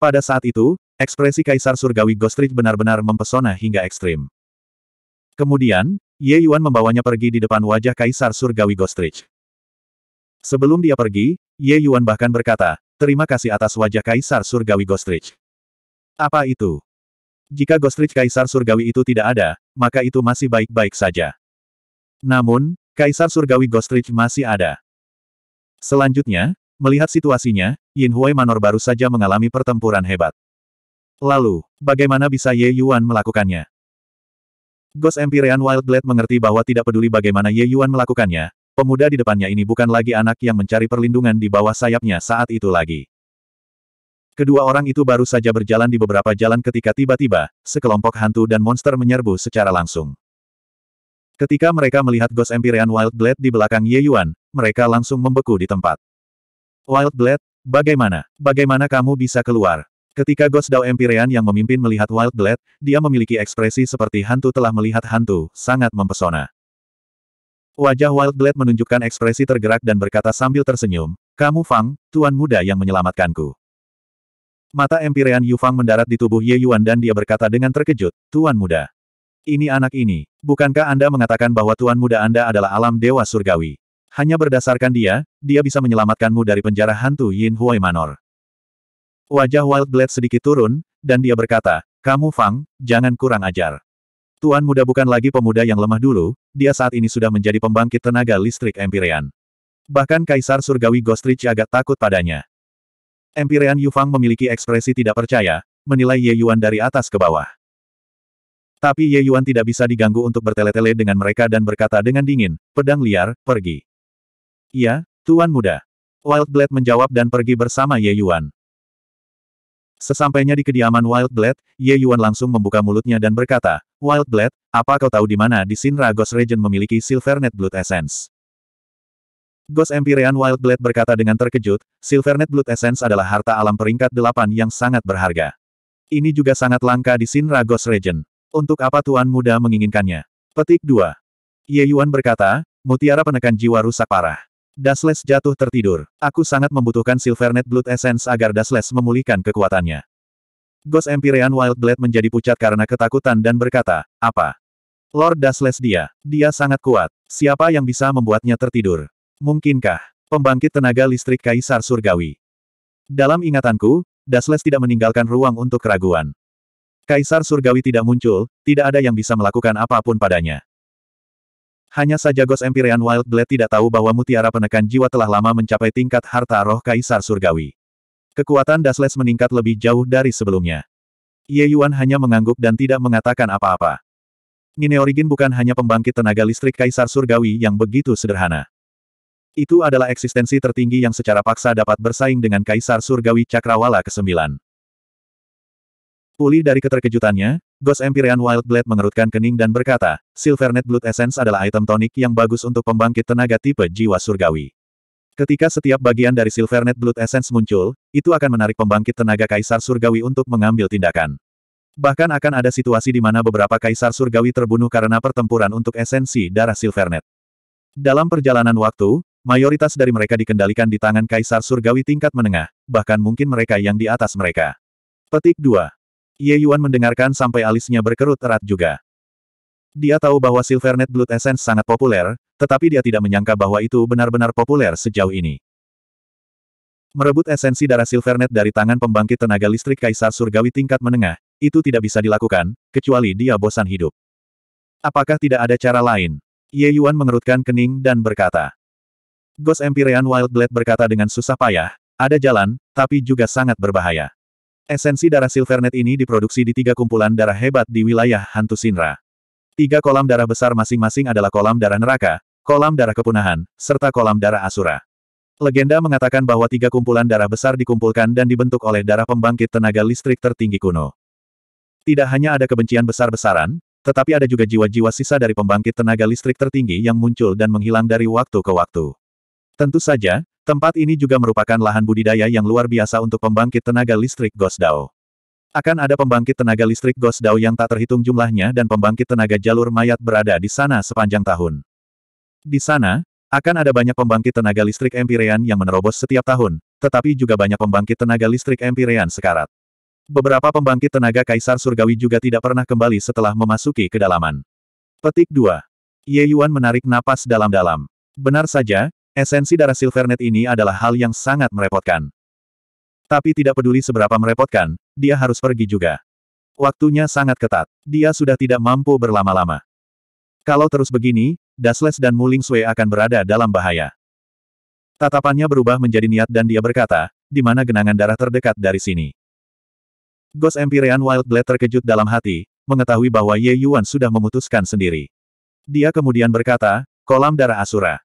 Pada saat itu, ekspresi Kaisar Surgawi Gostrich benar-benar mempesona hingga ekstrim. Kemudian, Ye Yuan membawanya pergi di depan wajah Kaisar Surgawi Gostrich. Sebelum dia pergi, Ye Yuan bahkan berkata, terima kasih atas wajah Kaisar Surgawi Gostrich. Apa itu? Jika Gostrich Kaisar Surgawi itu tidak ada, maka itu masih baik-baik saja. Namun, Kaisar Surgawi Gostrich masih ada. Selanjutnya, Melihat situasinya, Yin Huai Manor baru saja mengalami pertempuran hebat. Lalu, bagaimana bisa Ye Yuan melakukannya? Ghost Empyrean Wildblade mengerti bahwa tidak peduli bagaimana Ye Yuan melakukannya, pemuda di depannya ini bukan lagi anak yang mencari perlindungan di bawah sayapnya saat itu lagi. Kedua orang itu baru saja berjalan di beberapa jalan ketika tiba-tiba, sekelompok hantu dan monster menyerbu secara langsung. Ketika mereka melihat Ghost Empyrean Wildblade di belakang Ye Yuan, mereka langsung membeku di tempat. Wild Blade, bagaimana? Bagaimana kamu bisa keluar? Ketika Ghost Dao Empyrean yang memimpin melihat Wild Blade, dia memiliki ekspresi seperti hantu telah melihat hantu, sangat mempesona. Wajah Wild Blade menunjukkan ekspresi tergerak dan berkata sambil tersenyum, Kamu Fang, tuan muda yang menyelamatkanku. Mata Empyrean Yu Fang mendarat di tubuh Ye Yuan dan dia berkata dengan terkejut, Tuan muda. Ini anak ini, bukankah Anda mengatakan bahwa tuan muda Anda adalah alam dewa surgawi? Hanya berdasarkan dia, dia bisa menyelamatkanmu dari penjara hantu Yin Huai Manor. Wajah Wild Blade sedikit turun, dan dia berkata, Kamu Fang, jangan kurang ajar. Tuan muda bukan lagi pemuda yang lemah dulu, dia saat ini sudah menjadi pembangkit tenaga listrik Empyrean. Bahkan Kaisar Surgawi Ghost agak takut padanya. Empyrean Fang memiliki ekspresi tidak percaya, menilai Ye Yuan dari atas ke bawah. Tapi Ye Yuan tidak bisa diganggu untuk bertele-tele dengan mereka dan berkata dengan dingin, pedang liar, pergi. Iya, Tuan Muda. Wildblade menjawab dan pergi bersama Ye Yuan. Sesampainya di kediaman Wildblade, Ye Yuan langsung membuka mulutnya dan berkata, Wildblade, apa kau tahu di mana di Sinra Ghost Region memiliki Silvernet Blood Essence? Ghost Empyrean Wildblade berkata dengan terkejut, Silvernet Blood Essence adalah harta alam peringkat delapan yang sangat berharga. Ini juga sangat langka di Sinra Ghost Region. Untuk apa Tuan Muda menginginkannya? Petik 2. Ye Yuan berkata, mutiara penekan jiwa rusak parah. Dasles jatuh tertidur. Aku sangat membutuhkan Silvernet Blood Essence agar Dasles memulihkan kekuatannya. Ghost Empyrean Wildblade menjadi pucat karena ketakutan dan berkata, apa? Lord Dasles dia. Dia sangat kuat. Siapa yang bisa membuatnya tertidur? Mungkinkah? Pembangkit tenaga listrik Kaisar Surgawi. Dalam ingatanku, Dasles tidak meninggalkan ruang untuk keraguan. Kaisar Surgawi tidak muncul, tidak ada yang bisa melakukan apapun padanya. Hanya saja Ghost Empyrean Blade tidak tahu bahwa mutiara penekan jiwa telah lama mencapai tingkat harta roh Kaisar Surgawi. Kekuatan Dasles meningkat lebih jauh dari sebelumnya. Ye Yuan hanya mengangguk dan tidak mengatakan apa-apa. Nine Origin bukan hanya pembangkit tenaga listrik Kaisar Surgawi yang begitu sederhana. Itu adalah eksistensi tertinggi yang secara paksa dapat bersaing dengan Kaisar Surgawi Cakrawala ke-9. Pulih dari keterkejutannya, Ghost Empyrean Wildblade mengerutkan kening dan berkata, Silvernet Blood Essence adalah item tonik yang bagus untuk pembangkit tenaga tipe jiwa surgawi. Ketika setiap bagian dari Silvernet Blood Essence muncul, itu akan menarik pembangkit tenaga kaisar surgawi untuk mengambil tindakan. Bahkan akan ada situasi di mana beberapa kaisar surgawi terbunuh karena pertempuran untuk esensi darah Silvernet. Dalam perjalanan waktu, mayoritas dari mereka dikendalikan di tangan kaisar surgawi tingkat menengah, bahkan mungkin mereka yang di atas mereka. Petik 2. Ye Yuan mendengarkan sampai alisnya berkerut erat juga. Dia tahu bahwa Silvernet Blood Essence sangat populer, tetapi dia tidak menyangka bahwa itu benar-benar populer sejauh ini. Merebut esensi darah Silvernet dari tangan pembangkit tenaga listrik Kaisar Surgawi tingkat menengah, itu tidak bisa dilakukan, kecuali dia bosan hidup. Apakah tidak ada cara lain? Ye Yuan mengerutkan kening dan berkata. Ghost Empyrean Wild Blade berkata dengan susah payah, ada jalan, tapi juga sangat berbahaya. Esensi darah Silvernet ini diproduksi di tiga kumpulan darah hebat di wilayah Hantu Sinra. Tiga kolam darah besar masing-masing adalah kolam darah neraka, kolam darah kepunahan, serta kolam darah asura. Legenda mengatakan bahwa tiga kumpulan darah besar dikumpulkan dan dibentuk oleh darah pembangkit tenaga listrik tertinggi kuno. Tidak hanya ada kebencian besar-besaran, tetapi ada juga jiwa-jiwa sisa dari pembangkit tenaga listrik tertinggi yang muncul dan menghilang dari waktu ke waktu. Tentu saja, Tempat ini juga merupakan lahan budidaya yang luar biasa untuk pembangkit tenaga listrik Gosdao. Akan ada pembangkit tenaga listrik Gosdao yang tak terhitung jumlahnya dan pembangkit tenaga jalur mayat berada di sana sepanjang tahun. Di sana, akan ada banyak pembangkit tenaga listrik empirean yang menerobos setiap tahun, tetapi juga banyak pembangkit tenaga listrik empirean sekarat. Beberapa pembangkit tenaga kaisar surgawi juga tidak pernah kembali setelah memasuki kedalaman. Petik 2. Ye Yuan menarik napas dalam-dalam. Benar saja, Esensi darah Silvernet ini adalah hal yang sangat merepotkan. Tapi tidak peduli seberapa merepotkan, dia harus pergi juga. Waktunya sangat ketat. Dia sudah tidak mampu berlama-lama. Kalau terus begini, Dasles dan Muling Sue akan berada dalam bahaya. Tatapannya berubah menjadi niat dan dia berkata, di mana genangan darah terdekat dari sini. Ghost Empyrean Wildblade terkejut dalam hati, mengetahui bahwa Ye Yuan sudah memutuskan sendiri. Dia kemudian berkata, kolam darah Asura.